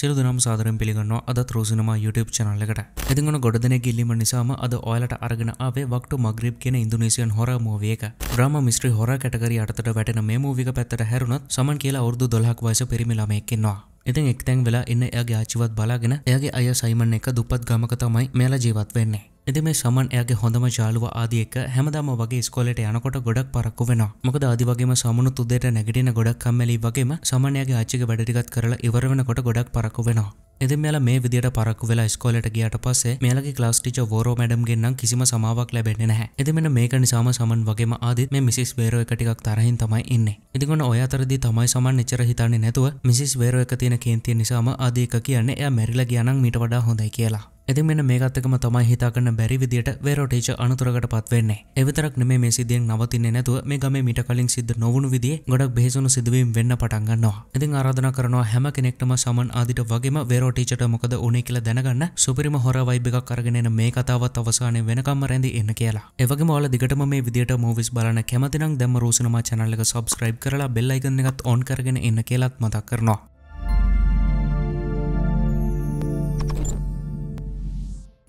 සිරුදුනම් සාදරෙන් පිළිගන්නවා අදත් රෝසිනමා YouTube channel එකට. ඉතින් ඔන්න ගොඩ දෙනෙක් ඉල්ලීම නිසාම අද ඔයාලට අරගෙන ආවේ වක්ටු මග්‍රිබ් කියන ඉන්දුනීසියන් හොරර් මූවී එක. ඩ්‍රාමා මිස්ට්‍රි හොරර් කැටගරි යටතට වැටෙන මේ මූවී එක පැත්තට හැරුණත් සමන් කියලා අවුරුදු 12ක් වයස පිරිමි ළමයෙක් ඉන්නවා. ඉතින් එක්තැන් වෙලා ඉන්න එයාගේ ආච්චිවත් බලාගෙන එයාගේ අය සයිමන් එක දුප්පත් ගමක තමයි මෙයාලා ජීවත් වෙන්නේ. එති මේ සමන් එයාගේ හොඳම ජාලුව ආදියක හැමදම වගේ ස්කොලට යනකොට ගොඩක් පරක්කු වෙන මොකද අධිවගේම සමනු තුදෙට නැගටින ගොඩක් කම්මලි වගේම සමනයාගේ ආච්චික වැඩටිගත් කරලා ඉවර වෙනකොට ගොඩක් පරක්කු වෙනවා එති මෙයාලා මේ විදියට පරක්කු වෙලා ස්කෝලට ගියට පස්සේ මෙයාලගේ ක්ලාස් ටීචර් වෝරෝ මැඩම් ගෙන්නම් කිසිම සමාවක් ලැබෙන්නේ නැහැ. එති මෙන්න මේක නිසාම සමන් වගේම ආදිත් මේ මිසිස් වේරෝ එක ටිකක් තරහින් තමයි ඉන්නේ. ඉතින් ඔන්න ඔය අතරදී තමයි සමන් එච්චර හිතන්නේ නැතුව මිසිස් වේරෝ එක තියෙන කේන්තිය නිසාම ආදි එක කියන්නේ එයා මැරිලා ගියා නම් මීට වඩා හොඳයි කියලා. ඇති මෙන මේකත්තකම තමයි හිතා කන්න බැරි විදියට වේරෝටේච අනතුරකට පත්වෙන්නේ එවිතරක් නෙම මේ සිදියෙන් නවතින්නේ නැතුව මේ ගම මිට කලින් සිද්ධ නොවුණු විදිේ ගොඩක් බේසුණු සිදුවීම් වෙන්න පටන්ගන්නවා ඉතින් ආරාධන කරනවා හැම කෙනෙක්ටම සමන් ආදිට වගේම වේරෝටීචට මොකද උනේ කියලා දැනගන්න සුපිරිම හොර වයිබිකක් කරගෙනෙන මේ කතාවත් අවසානය වෙනකම්ම රැඳී එන්න කියලා එවගේ මෝල දිගටම මේ විදියට මූවිස් බලන කැමතිනම් දැම රෝසිනම චැනල්ලක සබස්ක්‍රයිබ් කරලා බෙල්ලයිගන්න එකත් ඔන් කරගෙන එන්න කියලත් මතක් කරනවා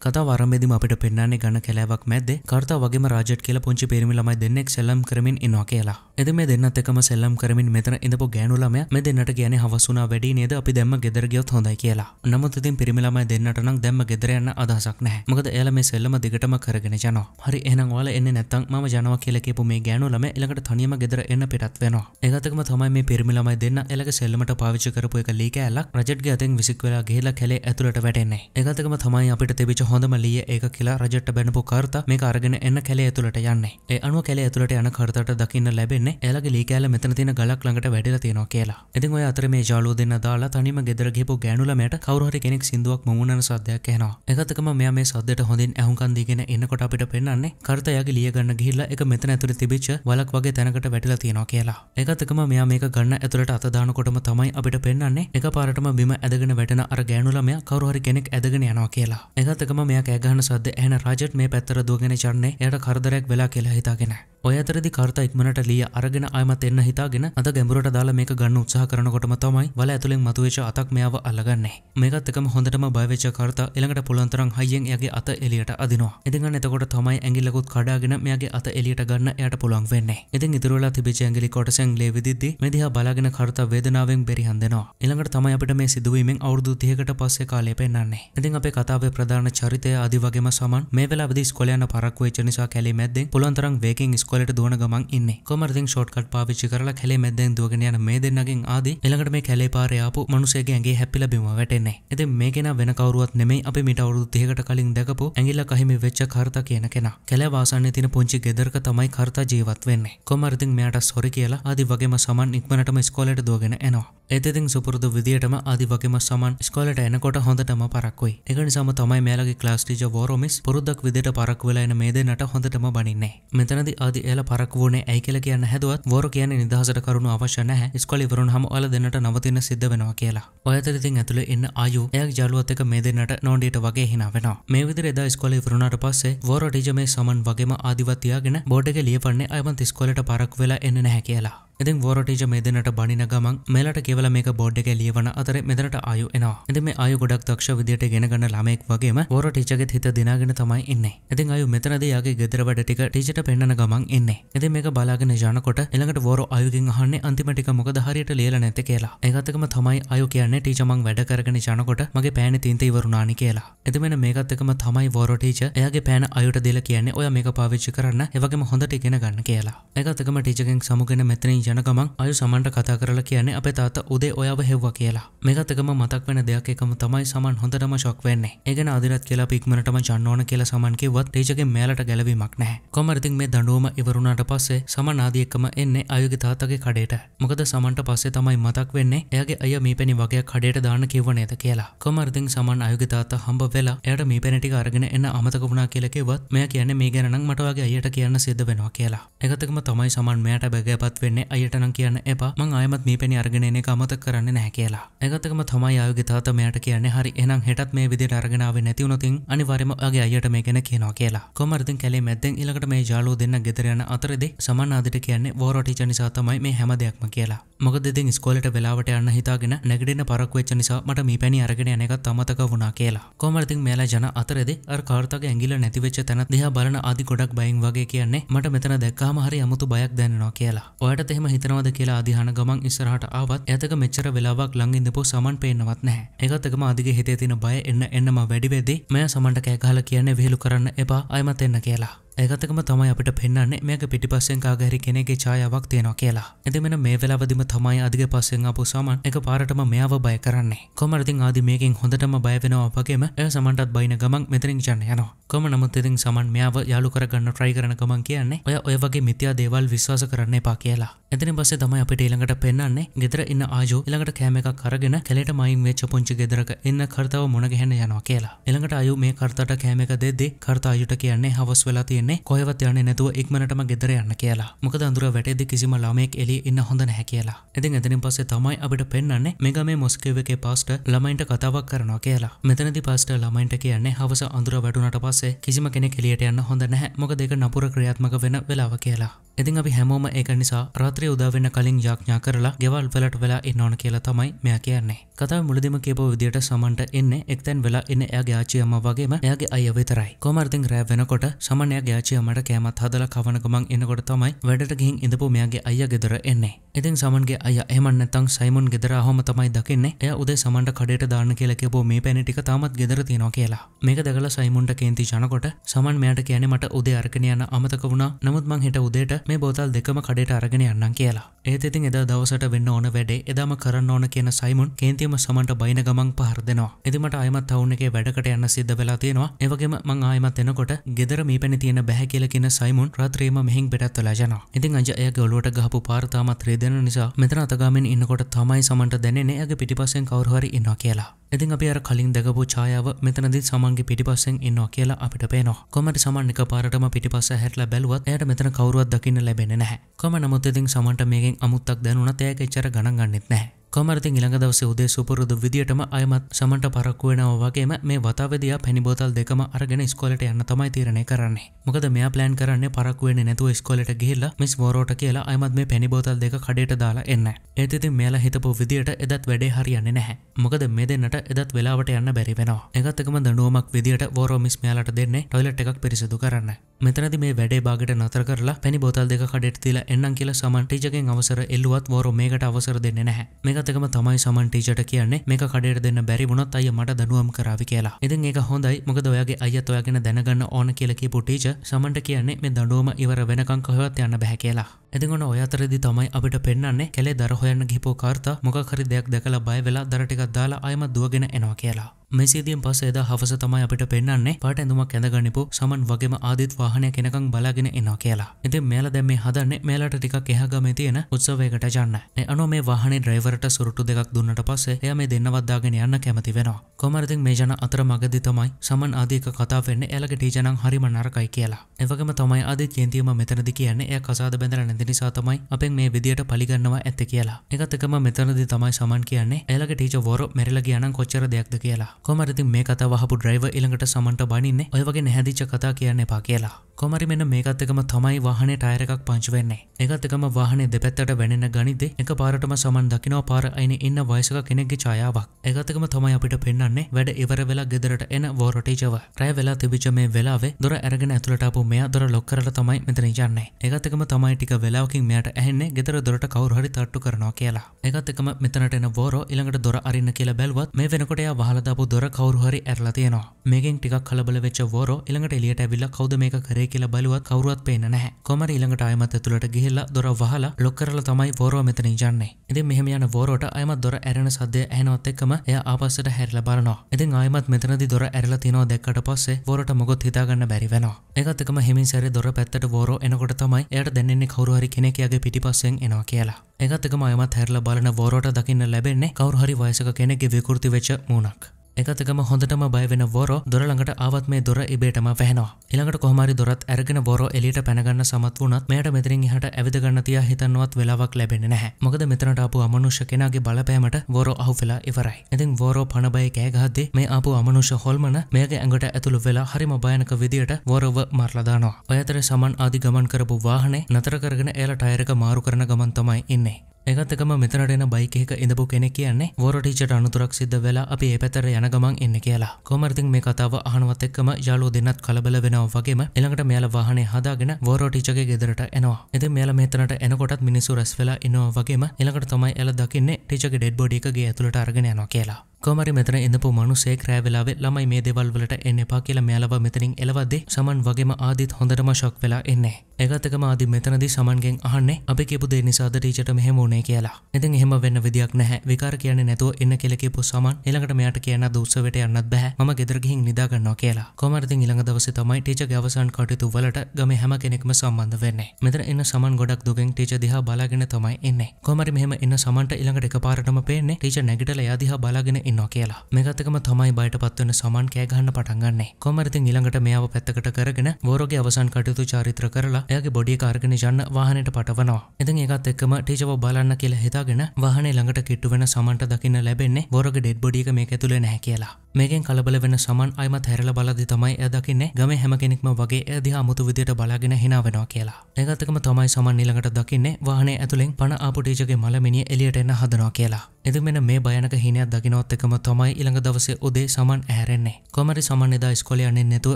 කතා වරමෙදිම අපිට පෙන්න්නේ ගන්න කැලෑවක් මැද කර්ත වගේ රාජට කියල පුංචි පිරිමි ළමයි දෙන්නෙක් සෙල්ලම් කරමින් ඉන්නවා කියලා එද මේ දෙන්නත් එකම සෙල්ලම් කරමින් මෙතන ඉඳපු ගෑනුලම මේ දෙන්නට කියන හවසුනා වැඩි නේද අපි දැම්ම ගෙදරගියොත් හොඳයි කියලා නමුත් ඉතින් පිරිමිලමයි දෙන්නට නම් දැම්ම ගෙදරයන්න අදහසක් නැහැ මොකද එයාලා මේ සෙල්ලම දිගටම කරගෙන යනවා හරි එහෙනම් ඔයාලා එන්නේ නැත්තම් මම යනවා කියලා කියපු මේ ගෑනුලම ඊළඟට තනියම ගෙදර එන්න පිටත් වෙනවා ඒකතකම තමයි මේ පිරිමිලමයි දෙන්න ඊළඟ සෙල්ලමට පාවිච්චි කරපු එක ලී කෑල්ලක් රජට්ගේ අතෙන් විසික් වෙලා ගිහිලා කැලේ ඇතුළට වැටෙන්නේ ඒකතකම තමයි අපිට තිබිච්ච හොඳම ලිය ඒක කියලා රජට බැනපු කර්ත මේ අරගෙන එන්න කැලේ ඇතුළට යන්නේ ඒ අනුව කැලේ ඇතුළට යන කර්තට දකින්න ලැබෙන්නේ එයාලගේ ලී කෑල්ල මෙතන තියෙන ගලක් ළඟට වැඩිලා තියෙනවා කියලා ඉතින් ඔය අතර මේ ජාලෝ දෙන්න දාලා තනියම ගෙදර ගිහපු ගෑනුළමයට කවුරු හරි කෙනෙක් සින්දුවක් මුමුණන සද්දයක් ඇහෙනවා ඒකත් එක්කම මෙයා මේ සද්දට හොඳින් ඇහුම්කන් දීගෙන එනකොට අපිට පෙන්වන්නේ කර්තයාගේ ලිය ගන්න ගිහිල්ලා ඒක මෙතන ඇතුළේ තිබිච්ච වලක් වගේ තැනකට වැටිලා තියෙනවා කියලා. ඒකත් එක්කම මෙයා මේක ගන්න ඇතුළට අත දානකොටම තමයි අපිට පෙන්වන්නේ එකපාරටම බිම ඇදගෙන වැටෙන අර ගෑනු ළමයා කවුරු හරි කෙනෙක් ඇදගෙන යනවා කියලා. ඒකත් එක්කම කියනම මේ ඇගහන සද එන රජට් මේ පැත්තර දුවගෙන චන්නේ යට කරදරයක් වෙලා කියලා හිතාගෙන. ඔය අතරදි කර්තා ඉක්මනට ලිය අරගෙන අයමත් එන්න හිතාගෙන අද ගැඹුරට දාලා මේක ගන්න උත්සාහ කරනකොටම තමයි වල ඇතුලෙන් මතුවෙච්ච අතක් මෙයාව අල්ලගන්නේ. මේකත් එකම හොඳටම බයවෙච්ච කර්තා ඊළඟට පුළුවන් තරම් හයියෙන් එයාගේ අත එළියට අදිනවා. ඉතින් අන්න එතකොට තමයි ඇඟිල්ලකුත් කඩාගෙන මෙයාගේ අත එළියට ගන්න එයාට පුළුවන් වෙන්නේ. ඉතින් ඉතුරුලා තිබිච්ච ඇඟිලි කොටසෙන් ලේ විදිද්දි මේ දිහා බලාගෙන කර්තා වේදනාවෙන් බෙරිහන් දෙනවා. ඊළඟට තමයි අපිට මේ සිදුවීමෙන් අවුරුදු 30කට පස්සේ කාලය පෙන්වන්නේ. ඉතින් අපේ කතාවේ ප්‍රධාන චරිත චරිතය අදි වගේම සමන් මේ වෙලාවේදී ඉස්කෝලේ යන පරක්කු වෙච්ච නිසා කැලේ මැද්දෙන් පුළුවන් තරම් වේගෙන් ඉස්කෝලේට දුවන ගමන් ඉන්නේ. කොමර්දින් ෂෝට්කට් පාවිච්චි කරලා කැලේ මැද්දෙන් දුවගෙන යන මේ දෙන්නගෙන් ආදී ඊළඟට මේ කැලේ පාරේ ආපු මිනිහගේ ඇඟේ හැපිලා බිම වැටෙන්නේ. ඉතින් මේ කෙනා වෙන කවුරුවත් නෙමෙයි අපි මිට අවුරුදු 30කට කලින් දැකපු ඇඟිල්ලක් අහිමි වෙච්ච කර්තා කියන කෙනා. කැලේ වාසන්නේ තියෙන පුංචි ගෙදරක තමයි කර්තා ජීවත් වෙන්නේ. කොමර්දින් මෙයාට සොරි කියලා ආදී වගේම සමන් ඉක්මනටම ඉස්කෝලේට දුවගෙන එනවා. එතෙතින් සුපුරුදු විදියටම ආදි වගේම සමන් ඉස්කෝලට එනකොට හොඳටම පරක්කුයි. ඒක නිසාම තමයි මෙයාලගේ ක්ලාස්ටීජ වෝරෝමිස් පුරුද්දක් විදිට පරක් වෙලාන මේ දෙන්නට හොඳටම බනින්නේ මෙතනදි ආදි එල පරක් වුණේ ඇයි කියලා කියන්න හැදුවත් වෝර කියන නිදහසට කරුණු අවශ්‍ය නැහැ ස්කොල ඉවරුන් හම ඔයාලා දෙන්නට නවතින්න සිද්ධ වෙනවා කියලා ඔයතර ඉතින් ඇතුළේ ඉන්න ආයු එයක් ජාලුවත් එක මේ දෙන්නට නෝන්ඩීට වගේ හිනා වෙනවා මේ විදිර එදා ස්කොල ඉවරුණාට පස්සේ වෝර ටීජ මේ සමන් වගේම ආදිවත්තියාගෙන බෝඩ් එක ලියපන්නේ අයමන් ස්කොලට පරක් වෙලා එන්න නැහැ කියලා ඉතින් වෝරටීජ මෙදිනට බනින ගමන් මෙලට කෙවල මේක බෝඩ් එක ලියවන අතර මෙදනට ආයු එනවා. ඉතින් මේ ආයු ගොඩක් දක්ෂ විදියට ඉගෙන ගන්න ළමෙක් වගේම වෝරටීජගෙත් හිත දිනාගෙන තමයි ඉන්නේ. ඉතින් ආයු මෙතනදී යාගේ ගෙදර වැඩ ටික ටීචර්ට පෙන්නන ගමන් ඉන්නේ. ඉතින් මේක බලාගෙන යනකොට ඊළඟට වෝරෝ ආයුගෙන් අහන්නේ අන්තිම ටික මොකද හරියට ලියලා නැත්තේ කියලා. ඒකත් එක්කම තමයි ආයු කියන්නේ ටීචර් මං වැඩ කරගෙන යනකොට මගේ පෑනේ තින්ත ඉවරුණානි කියලා. ඉතින් මෙන්න මේකත් එක්කම තමයි වෝරෝ ටීචර් එයාගේ පෑන ආයුට දීලා කියන්නේ ඔයා මේක පාවිච්චි කරන්න, ඒ වගේම හොඳට ඉගෙන ගන්න කියලා. ඒකත් එක්කම ටීචර්ගෙන් සමුගෙන මෙතනින් යන ගමන් අයු සමන්ට කතා කරලා කියන්නේ අපේ තාත උදේ ඔයාව හෙව්වා කියලා මේකත් එකම මතක් වෙන දෙයක් එකම තමයි සමන් හොඳටම ෂොක් වෙන්නේ ඒගෙන අදිරත් කියලා පික්මනටම ජන්න ඕන කියලා සමන් කිව්වත් ටීචර්ගේ මෑලට ගැලවීමක් නැහැ කොහමද ඉතින් මේ දඬුවම ඉවරුණාට පස්සේ සමන් ආදී එක්කම එන්නේ අයුගේ තාත්තගේ කඩේට මොකද සමන්ට පස්සේ තමයි මතක් වෙන්නේ එයාගේ අය මේ පැණි වගේ කඩේට දාන්න කිව්ව නේද කියලා කොමරදින් සමන් අයුගේ තාත්තා හම්බ වෙලා එයාට මේ පැණිටික අරගෙන එන්න අමතක වුණා කියලා කිව්වත් මෙයා කියන්නේ මේ ගැන නම් මට වගේ අයියට කියන්න සිද්ධ වෙනවා කියලා. එකතකම තමයි සමන් මෙයාට බැගෑපත් වෙන්නේ අයටන කියන්න එප මං අයමත් මේ පැනි අර්ගෙනන අමත කරන්න නෑ කියලා ඇගතකම තමයි අයගේ තාත මෙයට කියන්නේ හරි එනම් හෙටත් මේ විදි අරගෙනාව නැතිවනොතින් අනිවරම අගේ අයට මේ ගැන කියනවා කියලා කොමරතින් කැලේ මැත්තෙන් ඉලකට මේ ජාලෝ දෙන්න ගෙතරයන අතරදි සමන්නාදට කියන්නේ වෝරටිච නිසා තමයි මේ හැම දෙයක්ම කියලා මොකද දෙතින් ස්කොලට වෙලාවට යන්න හිතාගෙන නැගඩෙන පරක්වෙච්ච නිසා මට මේ පැනි අරගෙන යනකත් අමතක වුණා කියලා කොමරතින් මේලා ජන අතරද අර කාර්තක ඇගිල නැතිවෙච්ච තැන දෙහ බලන අධි ගොඩක් බයින් වගේ කියන්නේ මට මෙතන දැක්කාම හරි අමුතු බයක් දැන්නවා කියලා ඔයට එහෙම හිතනවද කියලා අධිහන ගමන් ඉස්සරහට ආවත් ඇතක මෙච්චර වෙලාවක් ළඟින් දෙපෝ සමන් පේන්නවත් නැහැ. ඒකත්තකම අධිගේ හිතේ තියෙන බය එන්න එන්නම වැඩි වෙදී මම සමන්ට කෑ ගහලා කියන්නේ විහිළු කරන්න එපා අයමත් එන්න කියලා. ඒකතකම තමයි අපට පෙන්න්නේ මේක පිටිපස්සෙන් කාගහරි කෙනෙගේ ඡායාවක් තියෙනවා කියලා. ඇති මෙන මේ වෙලාවදිම තමයි අධික පස්සෙන් අපපු සමන් එක පාරටම මෙයාව බය කරන්නේ. කොමරතින් ආදි මේකින් හොඳටම බයවෙනවා අපගේම ඇ සමටත් බයින ගමක් මෙතරින් චන්න යනවා. කොම නමුත් ඉතින් සමන් මෙයාව යාලු කරගන්න ට්‍රයි කරන ගමන් කියන්නේ ඔය ඔය වගේ මිත්‍යා දේවල් විශ්වාස කරන්න එපා කියලා. එතන පස්සේ තමයි අපිට ඊළඟට පෙන්වන්නේ ගෙදර ඉන්න ආජෝ ඊළඟට කෑම එකක් අරගෙන කැලේට මයින් වෙච්ච පුංචි ගෙදරක ඉන්න කර්තාව මුණ ගැහෙන්න යනවා කියලා. ඊළඟට අයෝ මේ කර්තාට කෑම එක දෙද්දී කර්තා අයියට කියන්නේ හවස් වෙලා තියෙන කියන්නේ කොයවත් යන නැතුව ඉක්මනටම ගෙදර යන්න කියලා මොකද අඳුර වැටෙදි කිසිම ළමයෙක් එලි ඉන්න හොඳ නැහැ කියලා ඉතින් එතනින් පස්සේ තමයි අපිට පෙන්වන්නේ මෙග මේ මොස්කව් එකේ පාස්ට ළමයින්ට කතාවක් කරනවා කියලා මෙතනදි පාස්ට ළමයින්ට කියන්නේ හවස අඳුර වැටුනට පස්සේ කිසිම කෙනෙක් එලියට යන්න හොඳ නැහැ මොකද ඒක නපුර ක්‍රියාත්මක වෙන වෙලාව කියලා ඉතින් අපි හැමෝම ඒක නිසා රාත්‍රිය උදාවෙන්න කලින් යාඥා කරලා ගෙවල් වලට වෙලා එන්න ඕන කියලා තමයි මෙයා කියන්නේ. කතාව මුලදීම කියපු විදියට සමන්ට එන්නේ එක්තෙන් වෙලා ඉන්නේ එයාගේ ආච්චි අම්මා වගේම එයාගේ අයියා විතරයි. කොහමද ඉතින් රෑ වෙනකොට සමන් එයාගේ ගෑචිය මට කෑමත් හදල කවන ගමන් එනකොට තමයි වැඩට ගිහින් ඉඳපු මෙයාගේ අයියා ගෙදර එන්නේ. ඉතින් සමන්ගේ අයියා එහෙම නැත්නම් සයිමන් ගෙදර ආවම තමයි දකින්නේ. එයා උදේ සමන්ට කඩේට දාන්න කියලා කියපෝ මේ පැණි ටික තාමත් ගෙදර තියෙනවා කියලා. මේක දැකලා සයිමන්ට කේන්ති යනකොට සමන් මෙයාට කියන්නේ මට උදේ අරගෙන යන අමතක වුණා. නමුත් මං හෙට උදේට මේ බෝතල් දෙකම කඩේට අරගෙන යන්නම් කියලා. ඒත් ඉතින් එදා දවසට වෙන්න ඕන වැඩේ එදාම කරන්න ඕන කියන සයිමුන් කේන්තියම සමන්ට බයින ගමන් පහර දෙනවා. එදිමට අයමත් ටවුන් එකේ වැඩකට යන්න සිද්ධ වෙලා තියෙනවා. ඒ වගේම මං ආයෙමත් එනකොට ගෙදර මේ පැණි තියෙන ඉන්න බැහැ කියලා කියන සයිමුන් රාත්‍රියේම මෙහෙන් පිටත් වෙලා යනවා. ඉතින් අජ එයාගේ ඔළුවට ගහපු පාර තාමත් රේදෙන නිසා මෙතන අතගාමින් ඉන්නකොට තමයි සමන්ට දැනෙන්නේ එයාගේ පිටිපස්සෙන් කවුරු හරි ඉන්නවා කියලා. ඉතින් අපි අර කලින් දැකපු ඡායාව මෙතනදි සමන්ගේ පිටිපස්සෙන් ඉන්නවා කියලා අපිට පේනවා. කොමට සමන් එකපාරටම පිටිපස්ස හැරිලා බැලුවත් එයාට මෙතන කවුරුවත් දකින්න ලැබෙන්නේ නැහැ. කොම නමුත් ඉතින් සමන්ට මේකෙන් අමුත්තක් දැනුණත් එයා ඒක එච්චර ගණන් ගන්නෙත් නැහැ. කොමරති ඉළඟ දවස උදේ සුපුරුදු විදිටම අයමත් සමට පරක්කු වෙනවගේම මේ වතාවදයා පැනිබෝතල් දෙකම අරගෙන ස්කොලට යන්න තමයි තීරණය කරන්නේ මොකද මෙයා ප්ලෑන් කරන්න පරක්ුවෙන නැතුව ස්කොලට ගිහිල්ල මිස් වෝරෝට කියලා අයමත් මේ පැනිබෝතල් දෙක කඩට දාලා එන්න ඒතිති මෙයාලා හිතපු විදිට එදත් වැඩේ හරියන්න නැහැ මොකද මේ දෙන්නට එදත් වෙලාවට යන්න බැරි වෙනවා එකත්තකම දනුවමක් විදිට වෝරෝ මිස් මෙයාලට දෙන්නේ ටොයිලට් එකක් පිරිසිදු කරන්න මෙතනද මේ වැඩේ බාගට නතර කරලා පැනි බෝතල් දෙක කඩෙට තිලා එන්නම් කියලා සමන්ටීජකෙන් අවසර එල්ලුවත් වෝරෝ මේකට අවසර දෙන්නේ නැහැ මේක ඒකතකම තමයි සමන්ටීචට කියන්නේ මේ කඩයට දෙන්න බැරි වුණොත් අය මට දනුවම් කරාවි කියලා ඉතින් ඒක හොඳයි මොකද ඔයාගේ අයත් ඔයාගෙන දැනගන්න ඕන කියලකි පුටීච සමන්ට කියන්නේ මේ දඩුවම ඉවර වෙනකං කොහවත් යන්න බැහැ කියලා එදිගොන ඔයතරදි තමයි අපිට පෙන්න්නේ කෙළේ දරහොයන්න ගිපෝ කාර්තා මොකහරි දෙයක් දැකලා බය වෙලා දරටික දාලා අයම දුවගෙන එනවා කියලා. මෙසිදියෙන් පස එදා හවස තමයි අපිට පෙන්න්නේ පාට ඇඳුමක් ඇඳගනිපු සමන් වගේම ආදිත් වාහනය කෙනකං බලාගෙන එනවා කියලා. ඉතින් මේල දැම් මේ හදන්නේ මේලට ටිකක් එහගමේ තියෙන උත්සවයකට ජන්න. ඒ අනු මේ වාහනේ ඩ්‍රයිවරට සුරුටු දෙකක් දුන්නට පස්සේ එයා මේ දෙන්නවත්දාගෙන යන්න කැමති වෙනවා. කොමරතින් මේ ජන අතර මගදි තමයි සමන් ආදීක කතා වෙන්නේ එයාලගේ ටීජනං හරිම නරකයි කියලා. එවගේම තමයි ආදිත් ජයන්තියම මෙතනදි කියන්නේ එයා කසාද බැඳලා නැති නිසා තමයි අපෙන් මේ විදියට පලිගන්නවා ඇත කියලා එකතකම මෙතනදි තමයි සමන් කියන්නේ එලක ටීච වෝර මෙරල ගියනන් කොච්චර දෙයක්ද කියලා කොමරති මේ කතා වහපු ඩ්‍රයිව ඉළඟට සමන්ට බනින්නේ ඔයවගේ නැහැදිච්ච කතා කියන්න එපා කියලා කොමරි මෙන්න මේකත්තකම තමයි වාහනේ ටයර එකක් පංච වෙන්නේ. එකත්තකම වාහනේ දෙපැත්තට වැනෙන ගනිද්ද එක පාරටම සමන් දකිනවා පාර අයින ඉන්න වයසක කෙනෙක්ගේ ඡායාවක්. එකත්තකම තමයි අපිට පෙන්වන්නේ වැඩ ඉවර වෙලා ගෙදරට එන වෝරටේජව. රැය වෙලා තිබිච්ච මේ වෙලාවේ දොර අරගෙන ඇතුළට ආපු මෙයා දොර ලොක් කරලා තමයි මෙතන යන්නේ. එකත්තකම තමයි ටික වෙලාවකින් මෙයට ඇහෙන්නේ ගෙදර දොරට කවරු හරි තට්ටු කරනවා කියලා එකත් එකම මෙතනට එන බෝරෝ ඉළඟට දොර අරින්න කියලා බැලුවත් මේ වෙනකොට එයා වහලදාපු දොර කවරු හරි ඇරලා තියෙනවා මේකෙන් ටිකක් කලබල වෙච්ච බෝරෝ ඉළඟට එලියට ඇවිල්ලා කවුද මේක කරේ කියලා බැලුවත් කවුරුවත් පේන්නේ නැහැ කොමර ඊළඟට ආයමත් ඇතුළට ගිහිල්ලා දොර වහලා ලොක් කරලා තමයි බෝරෝ මෙතනින් යන්නේ ඉතින් මෙහෙම යන වෝරෝට අයමත් දොර ඇරෙන සද්දය ඇහෙනවත් එක්කම එයා ආපස්සට හැරිලා බලනවා. ඉතින් අයමත් මෙතනදි දොර ඇරලා තියනවා දැක්කට පස්සේ වෝරෝට මොකොත් හිතාගන්න බැරි වෙනවා. ඒකත් එක්කම හිමින් සැරේ දොර පැත්තට වෝරෝ එනකොට තමයි එයාට දැනෙන්නේ කවුරු කවරහරි කෙනෙකයාගේ පිටිපස්සෙන් එනවා කියලා. එකත්තක මයමත් හැරල බලන වෝරෝට දකින්න ලැබෙන්නේ කවරහරි වයසක කෙනෙක් විකෘති වෙච්ච මුණක්. එකතකම හොඳටම බයවෙන වෝරෝ දොරළඟට ආවත් මේ දොර ඉබේටම වැහෙනවා. ඊළඟට කොහමරි දොරත් අරගෙන වෝරෝ එලියට පැනගන්න සමත් වුණත් මෙයට මෙතරින් එහට ඇවිදගන්න තියා හිතන්නවත් වෙලාවක් ලැබෙන්නේ නැහැ. මොකද මෙතනට ආපු අමනුෂ්‍ය කෙනාගේ බලපෑමට වෝරෝ අහු වෙලා ඉවරයි. ඉතින් වෝරෝ පණබය කෑගහද්දි මේ ආපු අමනුෂ්‍ය හොල්මන මේගේ ඇඟට ඇතුළු වෙලා හරිම භයනක විදියට වෝරව මරලදානවා. ඔයතර සමන් ආදි ගමන් කරපු වාහනේ නතර කරගෙන එයාලා ටයරක මාරු කරන ගමන් තමයි ඉන්නේ. එකත්තකම මෙතරටෙන බයික එක ඉඳපු කෙනෙ කියන්නේ වෝරටිචට අනතුරක් සිද්ධ වෙලා අපි ඒ පැතර යන ගමන් එන්න කියලා කොමර්තින් මේ කතාව අහනුවත් එක්කම යාලෝ දෙන්නත් කලබල වෙනව වගේම එළඟට මෙයාල වාහනේ හදාගෙන වෝරෝටිචගේ ගෙදරට එනවා එති මෙයාල මෙතනට එනකොටත් මිනිසු රැස් වෙලා ඉනවා වගේම එළඟට තමයි එල දකින්නේ ටිචගේ ඩෙඩ් බොඩි එකගේ ඇතුළට අරගෙන යනවා කියලා කොමරි මෙතන එඳපු මනුසේ ක්‍රෑවෙලාවේ ළමයි මේ දෙවල් වලට එන්න එපා කියලා මෙයාලව මෙතනින් එලවද්දී සමන් වගේම ආදිත් හොඳටම ෂොක් වෙලා එන්නේ. ඒකත්තකම ආදි මෙතනදී සමන්ගෙන් අහන්නේ අපි කියපු දේ නිසාද ටීචර්ට මෙහෙම වුණේ කියලා. ඉතින් එහෙම වෙන්න විදියක් නැහැ. විකාර කියන්නේ නැතුව එන්න කියලා කියපු සමන් ඊළඟට මෙයාට කියන දවසෙට යන්නත් බෑ. මම ගෙදර ගිහින් නිදා ගන්නවා කියලා. කොමරි ඉතින් ඊළඟ දවසේ තමයි ටීචර්ගේ අවසන් කටයුතු වලට ගමේ හැම කෙනෙක්ම සම්බන්ධ වෙන්නේ. මෙතන එන්න සමන් ගොඩක් දුකින් ටීචර් දිහා බලාගෙන තමයි එන්නේ. කොමරි මෙහෙම එන්න සමන්ට ඊළඟට එකපාරටම පේන්නේ ටීචර් නැගිටලා එයා දිහා බලාගෙන ඉන්න කියලා මෙගතකම තමයි බයට පත්වන සමන් කෑගහන්න පටන්ගන්නේ කොමරතින් ඉළඟට මෙයාව පැත්තකට කරගෙන වෝරගේ අවසන් කටයුතු චාරිත්‍ර කරලා එයාගේ බොඩිය කාර්ගෙන ජන්න වාහනයට පටවනවා එතින් ඒකත් එක්කම ටීචව බලන්න කියලා හිතාගෙන වාහනේ ළඟට කිට්ටු වෙන සමන්ට දකින්න ලැබෙන්නේ වෝරගේ ඩෙඩ් බොඩියක මේ ඇතුළේ නැහැ කියලා මේකෙන් කලබල වෙන සමන් අයිමත් හැරල බලදි තමයි ඇදකින්නේ ගම හැම කෙනෙක්ම වගේ ඇදි අමුතු විදියට බලාගෙන හිනාවෙනවා කියලා. ඒගත්තකම තමයි සමන් නිලඟට දකින්නේ වාහනේ ඇතුළෙන් පණ ආපුටීජගේ මලමිනිය එලියට එන්න හදනවා කියලා. එදි මෙන මේ බයනක හිනයක් දකිනොත් දෙකම තමයි ඉළඟ දවසේ උදේ සමන් ඇරෙන්නේ කොමරි සමන් එදා ස්කොල අන්නේ නැතුව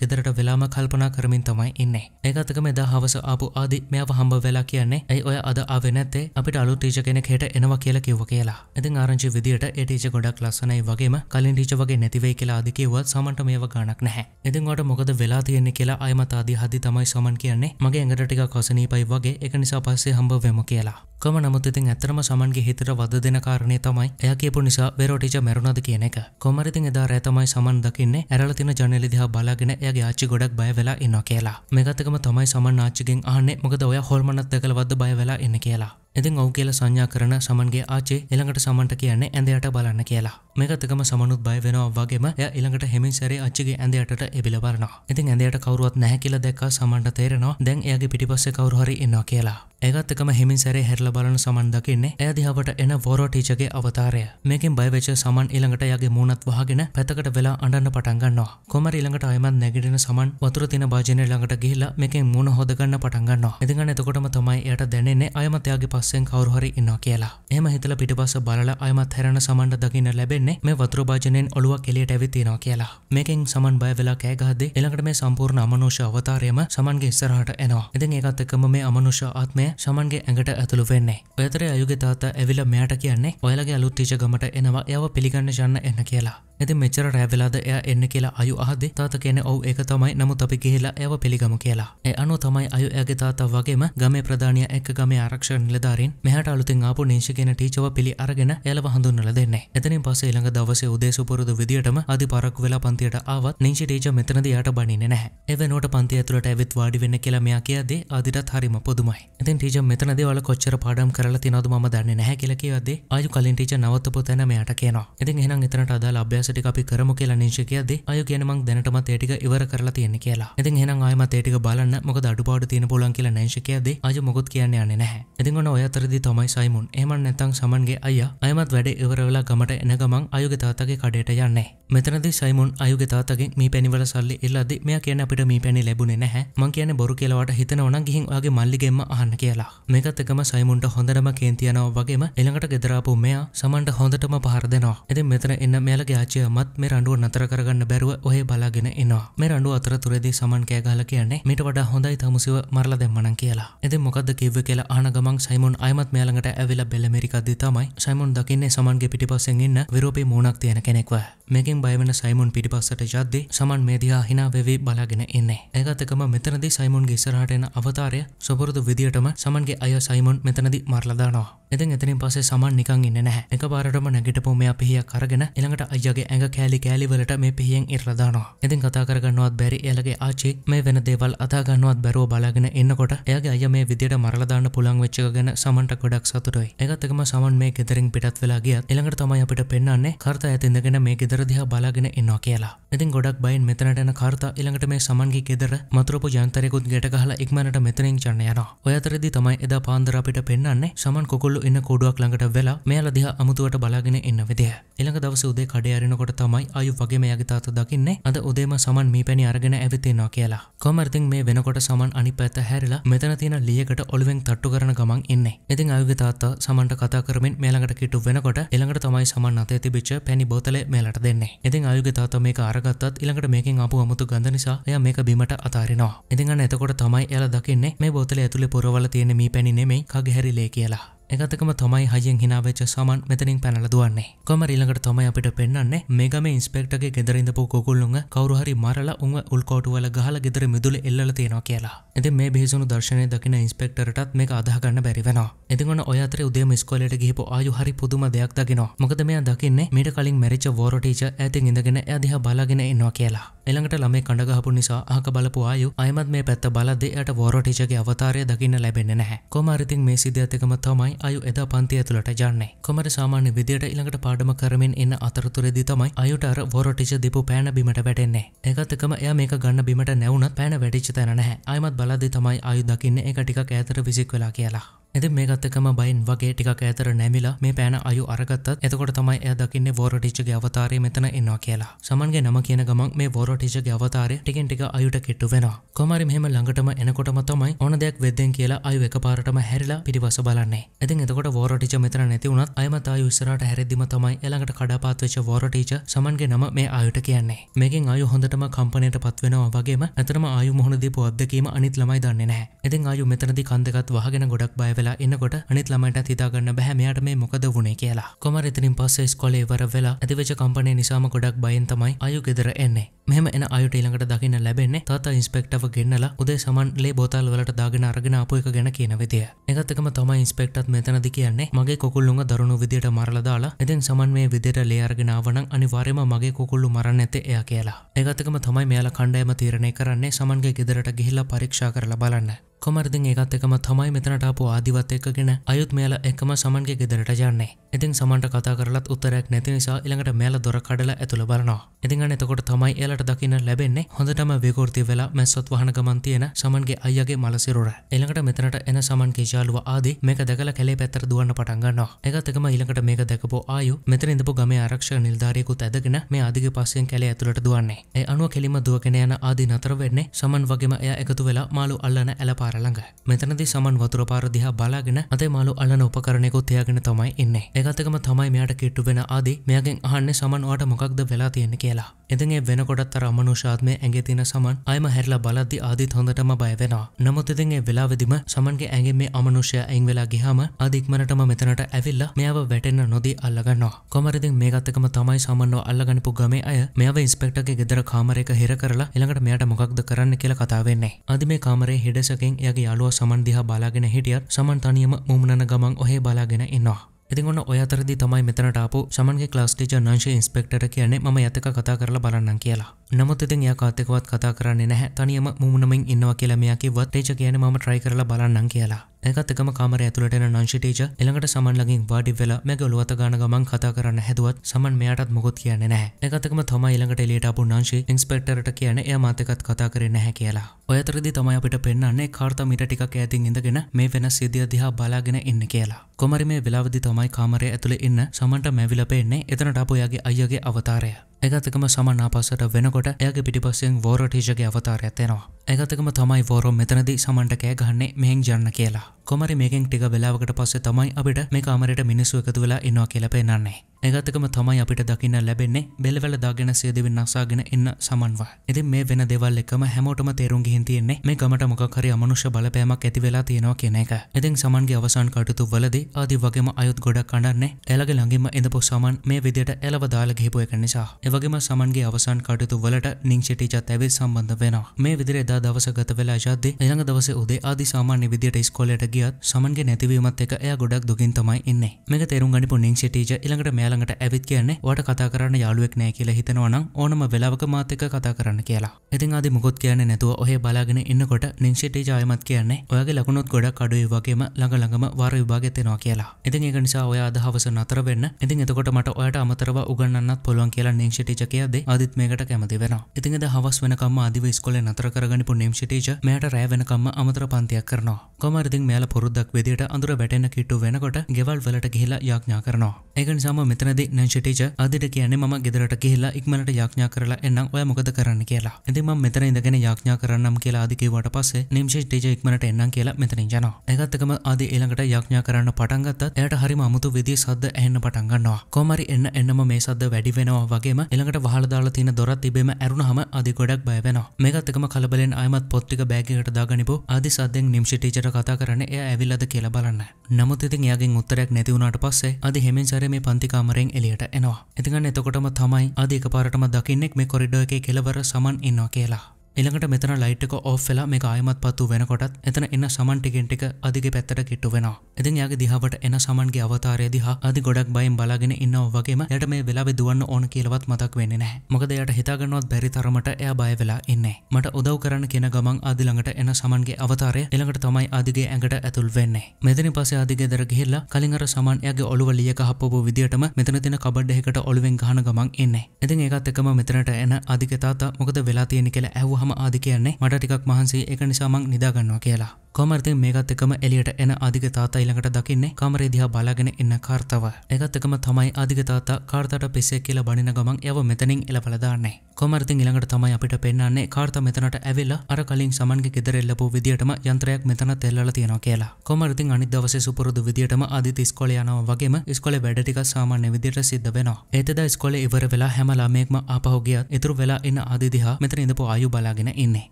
ගෙදරට වෙලාම කල්පනා කරමින් තමයි ඉන්නේ ඒකතක මෙදා හවස ආපු ආදි මෙයාව හම්බ වෙලා කියන්නේ ඇයි ඔය අද ආවෙ නැත්තේ අපිට අලුත් ටීචර් කෙනෙක් හෙට එනවා කියලා කිව්ව කියලා ඉතින් ආරංචි විදියට ඒ ටීචර් ගොඩක් ලස්සනයි වගේම කලින් ටීචර් වගේ නැති වෙයි කියලා ආදි කිව්වත් සමන්ට මේව ගාණක් නැහැ ඉතින් ඔයාට මොකද වෙලා තියෙන්නේ කියලා ආයමත් ආදි හදි තමයි සමන් කියන්නේ මගේ ඇඟට ටිකක් අසනීපයි වගේ ඒක නිසා පස්සේ හම්බ වෙමු කියලා කම නමුත් ඉතින් ඇත්තරම සමන්ගේ හිතට වද දෙන කාරණය තමයි එයා කියපු නිසා වෙරෝටිච මැරුණ වැටුනද කියන එක කොමරිතින් එදා රෑතමයි සමන් දකින්නේ ඇරල තින ජනලි දිහා බලාගෙන එයාගේ ආච්චි ගොඩක් බය වෙලා ඉන්න කියලා මේකතකම තමයි සමන් ආච්චිගෙන් අහන්නේ මොකද ඔය හොල්මනත් දැකලා වද්ද බය වෙලා ඉන්න කියලා එතින් ඔව් කියල සංඥා කරන සමන්ගේ ආචේ එළඟට සමන්ට කියන්නේ ඇඳයට බලන්න කියලා මේකත්තකම සමනුත් බය වෙනවාගේම ය ඉළඟට හෙමින් සැරේ අච්චගේ ඇඳයටට එබිලබරන ඉතින් ඇඳයට කවරුවත් නැහැ කියල දැක්ක සමන්ට තේරෙනවා දැන් එයාගේ පිටිපස්ස කවරුහරි එන්නවා කියලා ඒගත්තකම හෙමින් සැරේ හැරල බලන සමන්දකින්නේ ඇදිහාවට එන වෝරෝ ටීචගේ අවතාරය මේකින් බයවෙච සමන් ඉළඟට යගේ මූුණත් වහගෙන පැතකට වෙලා අඩන්න පටන්ගන්නවා කොමර ඉළඟට අයමත් නැගටෙන සමන් වතුර තින භාජනය ළඟට ගිහිලා මේකින් මුණ හොදගන්න පටන්ගන්නවා ඉතිගන්න එතකොටම තමයි යට දැනෙන්නේ අයමතයාගේ පස පස්සෙන් කවරුහරි ඉන්න කියලා එම හිතල පිටිපස බලල අයමත් හැරණ සමන්ට දකින්න ලැබෙන්නේ මේ වතුරභාජනයෙන් ඔලුවක් එලියට ඇවිතිනවා කියලා මේකින් සමන් බය වෙලා කෑගහදේ එළඟට මේ සම්පූර්ණ අමනුෂ්‍ය අවතාරයම සමන්ගේ ඉස්සරහට එනවා ඉතින් ඒකත් එක්කම මේ අමනුෂ්‍ය ආත්මය සමන්ගේ ඇඟට ඇතුළු වෙන්නේ ඔයතර අයුගේ තාතා ඇවිල මෙයාට කියන්නේ ඔයලගේ අලුත් ටීච ගමට එනවා එයාව පිළිගන්න යන්න එන්න කියලා ඇති මෙචර රැවෙලාද එය එන්න කියලා අයු අහද තාත කියන ඔව ඒක තමයි නමුත් අපි ගිහිලා ඇව පිළිගම කියලා. එ අනු තමයි අයු ඇගේ තාතා වගේම ගමේ ප්‍රධානය එක් ගමේ ආරක්ෂණ නිලධාර ආකාරෙන් මෙහට අලුතින් ආපු නිංශකෙන ටීචව පිළි අරගෙන එලව හඳුන්වල දෙන්නේ. එතනින් පස්සේ ඊළඟ දවසේ උදේ සුපුරුදු විදියටම අධි පරක්කු වෙලා පන්තියට ආවත් නිංශ ටීච මෙතනදී යට බණින්නේ නැහැ. එවනෝට පන්තිය ඇතුළට ඇවිත් වාඩි වෙන්න කියලා මෙයා කියද්දී අදිටත් හරිම පොදුමයි. ඉතින් ටීච මෙතනදී ඔයාලා කොච්චර පාඩම් කරලා තියනවද මම දන්නේ නැහැ කියලා කියද්දී ආයු කලින් ටීච නවත්තපු තැන මෙයාට කියනවා. ඉතින් එහෙනම් එතනට අදාළ අභ්‍යාස ටික අපි කරමු කියලා නිංශ කියද්දී ආයු කියන මං දැනටමත් ඒ ටික ඉවර කරලා තියෙන්නේ කියලා. ඉතින් එහෙනම් ආයෙමත් ඒ ටික බලන්න මොකද අඩුපාඩු තියෙන පුළුවන් කියලා නිංශ කියද්දී ආයු මොකොත් කියන්නේ නැහැ. ඉතින් ඔන්න ඔය අතරදි තමයි සයිමුන් එමන් නැතං සමන්ගේ අය අයමත් වැඩ ඉවරවෙලා ගමට එන ගමන් අයුගේ තාතගේ කඩයට යන්නේ මෙතනදි සයිමුන් අයුගේ තාතගේ මේ පැනිවල සල්ලි ඉල්ලදි මෙය කියන අපිට මේ පැනි ලැබුණේ නැහැ මං කියන්නේ බොරු කියලාවට හිතනවනම් ගිහින් ඔයාගේ මල්ලිගෙම්ම අහන්න කියලා මේකත් එකම සයිමුන්ට හොඳටම කේන්තියනවා වගේම ඊළඟට ගෙදරාපු මෙයා සමන්ට හොඳටම පහර දෙනවා ඉතින් මෙතන එන්න මෙයාලගේ ආච්චියමත් මේ රඬුව නතර කරගන්න බැරුව ඔහේ බලාගෙන එනවා මේ රඬුව අතරතුරේදී සමන් කෑ ගහලා කියන්නේ මීට වඩා හොඳයි තමුසිව මරලා දැම්මනම් කියලා ඉතින් මොකද්ද කිව්වේ කියලා අහන ගමන් සයිමුන් සයිමොන් අයමත් මෙයාලඟට ඇවිල බෙලමරිකක්ද තමයි සයිමොන් දකින්නේ සමන්ගේ පිටිපස්සෙන් ඉන්න විරෝපී මූුණක් තියෙන කෙනෙක්ව මේකින් බයවන සයිමොන් පිටිපස්සට ජද්දි සමන් මේදයා හිනා වෙවී බලාගෙන එන්නේ ඒකත්තකම මෙතනදි සයිමොන්ගේ ඉස්සරහටෙන අවතාරය සොපුරුදු විදිටම සමන්ගේ අය සයිමොන් මෙතනදි මරලදානවා එතින් එතනින් පසේ සමන් නිකන් ඉන්න නැහැ එක පාරටම නැගිටපු මෙයා පිහියක් කරගෙන ළඟට අයගේ ඇඟ කෑලි කෑලිවලට මේ පිහියෙන් ඉරලදානවා ඉතින් කතා කරගන්නවත් බැරි එයාලගේ ආච්චි මේ වෙන දේවල් අදා ගන්නවත් බැරුව බලාගෙන එන්නකොට එයාගේ අය මේ විදියට මරලදාන්න පුළුවන් වෙච්ච එක ගැන සමන්ට ගොඩක් සතුටයි එකත්තකම සමන් මේ ගෙදරින් පිටත් වෙලා ගියත් එළඟට තමයි අපිට පෙන්න්නේ කර්ත ඇතිඳගෙන මේ ගෙදරදිහා බලාගෙන එන්නවා කියලා ඉතින් ගොඩක් බයින් මෙතනටන කාර්ත ඉළඟට මේ සමන්ගේ ගෙදර මතුරපු ජන්තරයකුත් ගෙට ගහලා ඉක්මනට මෙතනින් චන්න යනවා ඔයතරදි තමයි එදා පාන්දර අපිට පෙන්න්නේ සමන් කොල්ලු එන්න කොඩුවක් ළඟට වෙලා මෙයාල දිහා අමුතුවට බලාගෙන එන්න විදිහ එළඟ දවස උදේ කඩයරනකොට තමයි අයු වගේ මෙයාගේ තාත දකින්නේ අද උදේම සමන් මේ පැනි අරගෙන ඇවිතිෙනවා කියලා කොමර්තින් මේ වෙනකොට සමන් අනි පැත්ත හැරිලා මෙතන තියෙන ලියකට ඔළුවෙන් තට්ටු කරන ගමන් එන්න තමයි ඉතින් අයුගේ තාත්තා සමන්ට කතා කරමින් මේළඟට කිටු වෙනකොට එළඟට තමයි සමන් අතේ තිබිච්ච පැණි බෝතලේ මේලට දෙන්නේ ඉතින් අයුගේ තාත්තා මේක අරගත්තත් ඊළඟට මේකෙන් ආපු අමුතු ගඳ නිසා එයා මේක බිමට අතාරිනවා ඉතින් අන්න එතකොට තමයි එයාලා දකින්නේ මේ බෝතලේ ඇතුලේ පුරවලා තියෙන මේ පැණි නෙමෙයි කගේ හැරිලේ කියලා එකතකම තමයි හයියෙන් හිනාවෙච්ච සමන් මෙතනින් පැනල දුවන්නේ කොම රිල්ලඟට තමයි අපිට පෙන්න්නේ මෙගම ඉස්පෙක්ටගේ ගෙදරඉඳපු කොකුල්ලුන් කවරුහරි මරලා උන් උල්කෝටුවල ගහල ගෙදර මිදුල එල්ල තියෙනවා කියලා ඇති මේ බිහිසුණු දර්ශනය දකින ඉස්පෙක්ටරටත් මේ අදහගන්න බැරිවෙනවා එතිගොන ඔයතර උදේම ස්කොලට ගහිපු ආයු හරි පුදුම දෙයක් දකිනවා මොකද මෙයා දකින්නේ මට කලින් මැරිච වෝරටීච ඇති ඉඳගෙන ඇදිහ බලාගෙන එන්නවා කියලා එළඟට ළමේ කඩගහපු නිසා අහක බලපු ආයු අයමත් මේ පැත්ත බලදේ යට වෝරටිචගේ අවතාරය දකින්න ලැබෙන නැහැ කොමරිතින් මේ සිද්ධ ඇතිකම තමයි අයු එදා පන්ති ඇතුළට ජන්නේ කොමට සාමාන්‍ය විදියට ඉළඟට පාඩම කරමින් එන්න අතරතුරෙදි තමයි අයුට අර වොරටිච දෙපු පෑන බිමට වැටෙන්නේ එකත්තකම එය මේක ගන්න බිමට නැවුනත් පෑන වැඩිච තැන නැහැ අයමත් බලදි තමයි අයු දකින්න එක ටික ඇතර විසික් වෙලා කියලා ඇති මේකත්තකම බයින් වගේ ටිකක් ඇතර නැමිලා මේ පෑන අයු අරගත්තත් එතකොට තමයි එය දකින්න වෝරටිච්ගේ අවතාරය මෙතන එන්නවා කියලා සමන්ගේ නම කියන ගමන් මේ වෝරටිච්ගේ අවතාරය ටිකෙන් ටික අයුට කෙට්ටු වෙනවා කොමරි මෙහෙම ළඟටම එනකොටම තමයි ඕන දෙයක් වෙද්දෙන් කියලා අයු එක පාරටම හැරිලා පිටිපස බලන්නේ ඉතින් එතකොට වෝරටිච මෙතන නැති වුණත් අයමත් අයු ඉස්සරහට හැරෙද්දිම තමයි ඊළඟට කඩාපාත් වෙච්ච වෝරටිච සමන්ගේ නම මේ අයුට කියන්නේ මේකෙන් අයු හොඳටම කම්පණයට පත්වෙනවා වගේම අතරම අයු මොහොන දීපු අත්දැකීම අනිත් ළමයි දන්නේ නැහැ ඉතින් අයු මෙතනදී කන් දෙකත් වහගෙන ගොඩක් බය වෙලා එන්නකොට අනිත් ළමයිට හිතාගන්න බැහැ මෙයාට මේ මොකද වුණේ කියලා කොමර එතනින් පස්සේ ස්කොලේ වර වෙලා ඇතිවෙච කම්පනය නිසාම ගොඩක් බයෙන් තමයි අයු ගෙදර එන්නේ මෙහම එන අයුට ඊළඟට දකින්න ලැබෙන්නේ තාත ඉන්ස්පෙක්ටව ගෙන්නලා උදේ සමන් ලේ බෝතල් වලට දාගෙන අරගෙන ආපු එක ගැන කියන විදිය. ඒකත් එකම තමයි ඉන්ස්පෙක්ටරත් මෙතනදි කියන්නේ මගේ කොකුල්ලුංග දරුණු විදියට මරලා දාලා ඉතින් සමන් මේ විදියට ලේ අරගෙන ආව නම් අනිවාර්යයෙන්ම මගේ කොකුල්ලු මරන්න නැත්තේ එයා කියලා. ඒකත් එකම තමයි මෙයාලා කණ්ඩායම තීරණය කරන්නේ සමන්ගේ ගෙදරට ගිහිල්ලා පරීක්ෂා කරලා බලන්න. කොමරදිින් ඒකත් එකම තමයි මෙතනටාපු ආදිවත් එක්කගෙන අයුත් මෙයාල එකම සමන්ගේ ගෙදරට ජන්නේ ඉතින් සමන්ට කතා කරලත් උත්තරයක් නැති නිසා ඉළඟට මෙයාල දොර කඩල ඇතුළ බලනවා ඉතිංගන්න එතකොට තමයි එලට දකින්න ලැබෙන්නේ හොඳටම වේකෘති වෙලා මැස්සොත් වහන ගමන් තියෙන සමන්ගේ අයගේ මලසිරුර එළඟට මෙතනට එන සමන්ගේ ජාලුව ආදී මේක දැකල කැලේ පැත්තර දුවන්න පටන්ගන්නවා එකත් එකම ඉළඟට මේක දැකපු ආයු මෙතන ඉඳපු ගම ආරක්ෂ නිල්ධාරයකුත් ඇදගෙන මේ අධික පස්සයෙන් කැලේ ඇතුළට දුවන්නේ ඒ අනුව කෙලිම දුවගෙන යන ආදී නතර වෙන්නේ සමන් වගේම එය එකතු වෙලා මාළු අල්ලන ඇලපාර පාරළඟ මෙතනදි සමන් වතුර පාරදිහා බලාගෙන අතේ මාළු අලන උපකරණයකුත් තියාගෙන තමයි එන්නේ එකතකම තමයි මෙයාට කිට්ටු වෙන ආදී මෙයාගෙන් අහන්නේ සමන් වාට මොකක්ද වෙලා තියෙන්නේ කියලා එතන් ඒ වෙනකොටත් අර අමනුෂාත්මය ඇඟේ තියෙන සමන් අයම හැරිලා බලද්දි ආදිත් හොඳටම බය වෙනවා නමුත් ඉතින් ඒ වෙලාවෙදිම සමන්ගේ ඇඟෙන් මේ අමනුෂ්‍ය අයින් වෙලා ගියාම ආදික්මනටම මෙතනට ඇවිල්ලා මෙයාව වැටෙන්න නොදී අල්ලගන්නවා කොමරිදින් මේකත් එක්කම තමයි සමන්ව අල්ලගනිපු ගමේ අය මෙයාව ඉන්ස්පෙක්ටර්ගේ ගෙදර කාමරයක හිර කරලා ඊළඟට මෙයාට මොකක්ද කරන්න කියලා කතා වෙන්නේ. අද මේ කාමරේ හෙඩසකින් එයාගේ යාලුව සමන් දිහා බලාගෙන හිටියත් සමන් තනියම මුමුණන ගමන් ඔහේ බලාගෙන ඉන්නවා ඉතින් ඔන්න ඔයතරදි තමයි මෙතනට ආපු සමන්ගේ ක්ලාස් ටීචර් නංශ ඉන්ස්පෙක්ටර් කියන්නේ මම යතක කතා කරලා බලන්නම් කියලා. නමුත් ඉතින් එයා කාත් එක්කවත් කතා කරන්නේ නැහැ. තනියම මුමුණමින් ඉන්නවා කියලා මෙයා කිව්වත් ටීචර් කියන්නේ මම try කරලා බලන්නම් කියලා. ඇකත්තකම කාමර ඇතුළටන නංශිටේජ එළඟට සමන්ලගින් වාඩි වෙලා මැග ඔලුවත ගාන ගමන් කතා කරන්න හැදුවත් සමන් මෙයාටත් මොකොත් කියන්නේ නැහැ. එකතකම තමයි ඊළඟට එළියට ආපු නංශි ඉන්ස්පෙක්ටරට කියන්නේ එයා මාත් එක්කත් කතා කරේ නැහැ කියලා. ඔයතරදි තමයි අපිට පෙන්න්නේ කාර්ත මිට ටිකක් ඇතින් ඉඳගෙන මේ වෙන සිදිය දිහා බලාගෙන ඉන්න කියලා. කොමරි මේ වෙලාවදි තමයි කාමරය ඇතුළ ඉන්න සමන්ට මැවිලපෙන්නේ එතනට අපොයාගේ අයගේ අවතාරය. එකතකම සමන් ආපස්සට වෙනකොට එයාගේ පිටිපස්සෙන් වෝරෝ ටීෂගේ අවතාරය ඇතෙනවා. එකතකම තමයි වෝරෝ මෙතනදී සමන්ට කෑ ගහන්නේ මෙහෙන් යන්න කියලා. කොමරි මේකෙන් ටික වෙලාවකට පස්සේ තමයි අපිට මේ කාමරයට මිනිස්සු එකතු වෙලා ඉන්නවා කියලා පේනන්නේ. ඒගතකම තමයි අපිට දකින්න ලැබෙන්නේ බෙලවල දාගෙන සියදිවෙන් අසාගෙන එන්න සමන්වා. ඉතින් මේ වෙන දෙවල් එකම හැමෝටම තේරුම් ගිහින් තියෙන්නේ මේ ගමට මොකක් හරි අමනුෂ්‍ය බලපෑමක් ඇති වෙලා තියෙනවා කියන එක. ඉතින් සමන්ගේ අවසන් කටයුතු වලදී ආදි වගේම අයුත් ගොඩක් කඩන්නේ එළගේ ළඟින්ම ඉඳපු සමන් මේ විදියට එළව දාලා ගිහිපු එක නිසා. ඒ වගේම සමන්ගේ අවසන් කටයුතු වලට නිංෂි ටීචර් ඇවිත් සම්බන්ධ වෙනවා. මේ විදියට එදා දවස ගත වෙලා යද්දී ඊළඟ දවසේ උදේ ආදි සාමාන්‍ය විදියට ඉස්කෝලයට ගියත් සමන්ගේ නැතිවීමත් එක්ක එයා ගොඩක් දුකින් තමයි ඉන්නේ. මේක තේරුම් ගනිපු නිංෂි ටීචර් ඊළඟට මෙයාලා මෑලඟට ඇවිත් කියන්නේ වට කතා කරන්න යාළුවෙක් නෑ කියලා හිතනවනම් ඕනම වෙලාවක මාතක කතා කරන්න කියලා ඉතින් අද මුකොත් කියන්නේ නැතුව ඔහේ බලාගෙන ඉන්නකොට නිංශිටි ජයමත් කියන්නේ ඔයාගේ ලකුණොත් ගොඩක් අඩුයි වගේම ළඟ ළඟම වාර විභාගෙත්තෙනවා කියලා ඉතින් ඒක නිසා ඔයා අද හවස නතර වෙන්න ඉතින් එතකොට මට ඔයාට අමතරව උගන්නන්නත් පුළුවන් කියලා නිංශිටිච කියද්දී අදිත් මේකට කැමති වෙනවා ඉතින් අද හවස් වෙනකම්ම අදිව ඉස්කෝලේ නතර කරගනිපු නිංශිටිච මෙයාට රෑ වෙනකම්ම අමතර පන්තියක් කරනවා කොමරදිින් මෙයාල පුරුද්දක් විදියට අඳුර වැටෙන කිට්ටු වෙනකොට ගෙවල් වලට ගිහිලා යාඥා කරනවා ඒක නිසාම මෙත මෙතනද නංශටේච අදට කියන ම ගෙදරට කියලා ඉක්මට යාඥා කරලා එන්නම් ඔය මොකද කරන්න කියලා ඇතිම මෙතන ඉඳගෙන යාඥා කරන්නම් කියලා අධිකවට පස්සේ නිම්ශේෂ්ටේජ ඉක්මට එන්නම් කියලා මෙතනින් යනවා ඇගත්තකම අද එළඟට යාඥා කරන්න පටන්ගත්තත් එයට හරි අමුතු විදි සද්ද එහන්න පටන්ගන්නවා කොමරි එන්න එන්නම මේ සද්ද වැඩි වෙනවා වගේම එළඟට වහලදාලා තියෙන දොරත් තිබේම ඇරුණ හම අධි ගොඩක් බයවෙනවා මේකත්තකම කලබලෙන් අයමත් පොත්තික බෑගකට දාගනිපු අධි සද්‍යෙන් නිම්ෂිටීචට කතා කරන එය ඇවිල්ලද කියලා බලන්න නමුත් ඉතින් යාගෙන් උත්තරයක් නැතිවුණට පස්සේ අධි හෙමෙන්චරේ මේ පන්තිකාම කාමරෙන් එලියට එනවා. ඉතින් අන්න එතකොටම තමයි අද එකපාරටම දකින්නෙක් මේ කොරිඩෝ එකේ කෙළවර සමන් ඉන්නවා කියලා. එළඟට මෙතන ලයිට්ක ඕ වෙලා මේ ආයමත් පත්තු වෙනකොටත් එතන එන්න සමන්ටිගෙන්ටික අධික පැත්තට කිට්ටු වෙනවා එතින් යාගේ දිහාවට එන සමන්ගේ අවතාරය දිහා අධි ගොඩක් බයිම් බලාගෙන ඉන්නව වගේම යට මේ වෙලාවෙ දුවන්න ඕන කියලවත් මතක් වෙන්නේ නැහැ මොකද එයට හිතාගන්නවත් බැරි තරමට එයා බය වෙලා ඉන්නේ මට උදව් කරන්න කියන ගමන් ආදි ළඟට එන සමන්ගේ අවතාරය ඊළඟට තමයි ආදිගේ ඇඟට ඇතුල් වෙන්නේ මෙතන පස්සේ ආදි ගෙදර ගිහිල්ලා කලින් අර සමන් එයාගේ ඔළුව ලිය කහපපු විදියටම මෙතන තියෙන කබඩ් එකකට ඔළුවෙන් ගහන ගමන් එන්නේ ඉතින් ඒකත් එක්කම මෙතනට එන ආදිගේ තාත්තා මොකද වෙලා තියෙන්නේ කියලා ඇහුවා හම ආදි කියන්නේ මට ටිකක් මහන්සේ එක නිසාමං නිදාගන්නවා කියලා. කොමර්ති මේකත් එකම එලියට එන අධික තාතා ඊළඟට දකින්නේ කමරේ දිහා බලාගෙන ඉන්න කාර්තව. ඒකත් එකම තමයි අධික තාතා කාර්තට පිස්සේ කියලා බණින ගමන් යව මෙතනින් එලවලා දාන්නේ. කොමර්ති ඊළඟට තමයි අපිට පෙන්වන්නේ කාර්ත මෙතනට ඇවිල්ලා අර කලින් සමන්ගේ ගෙදර එල්ලපු විදියටම යන්ත්‍රයක් මෙතන තෙල්ලලා තියෙනවා කියලා. කොමර්ති අනිත් දවසේ සුපුරුදු විදියටම අදිත ඉස්කෝලේ යනවා වගේම ඉස්කෝලේ වැඩ ටිකක් සාමාන්‍ය විදියට සිද්ධ වෙනවා. ඒතද ඉස්කෝලේ ඉවර වෙලා හැම ළමයෙක්ම ආපහු ගියත් ඉතුරු වෙලා ඉන්න ආදි දිහා මෙතන ඉඳපු ආයු බලා බලාගෙන ඉන්නේ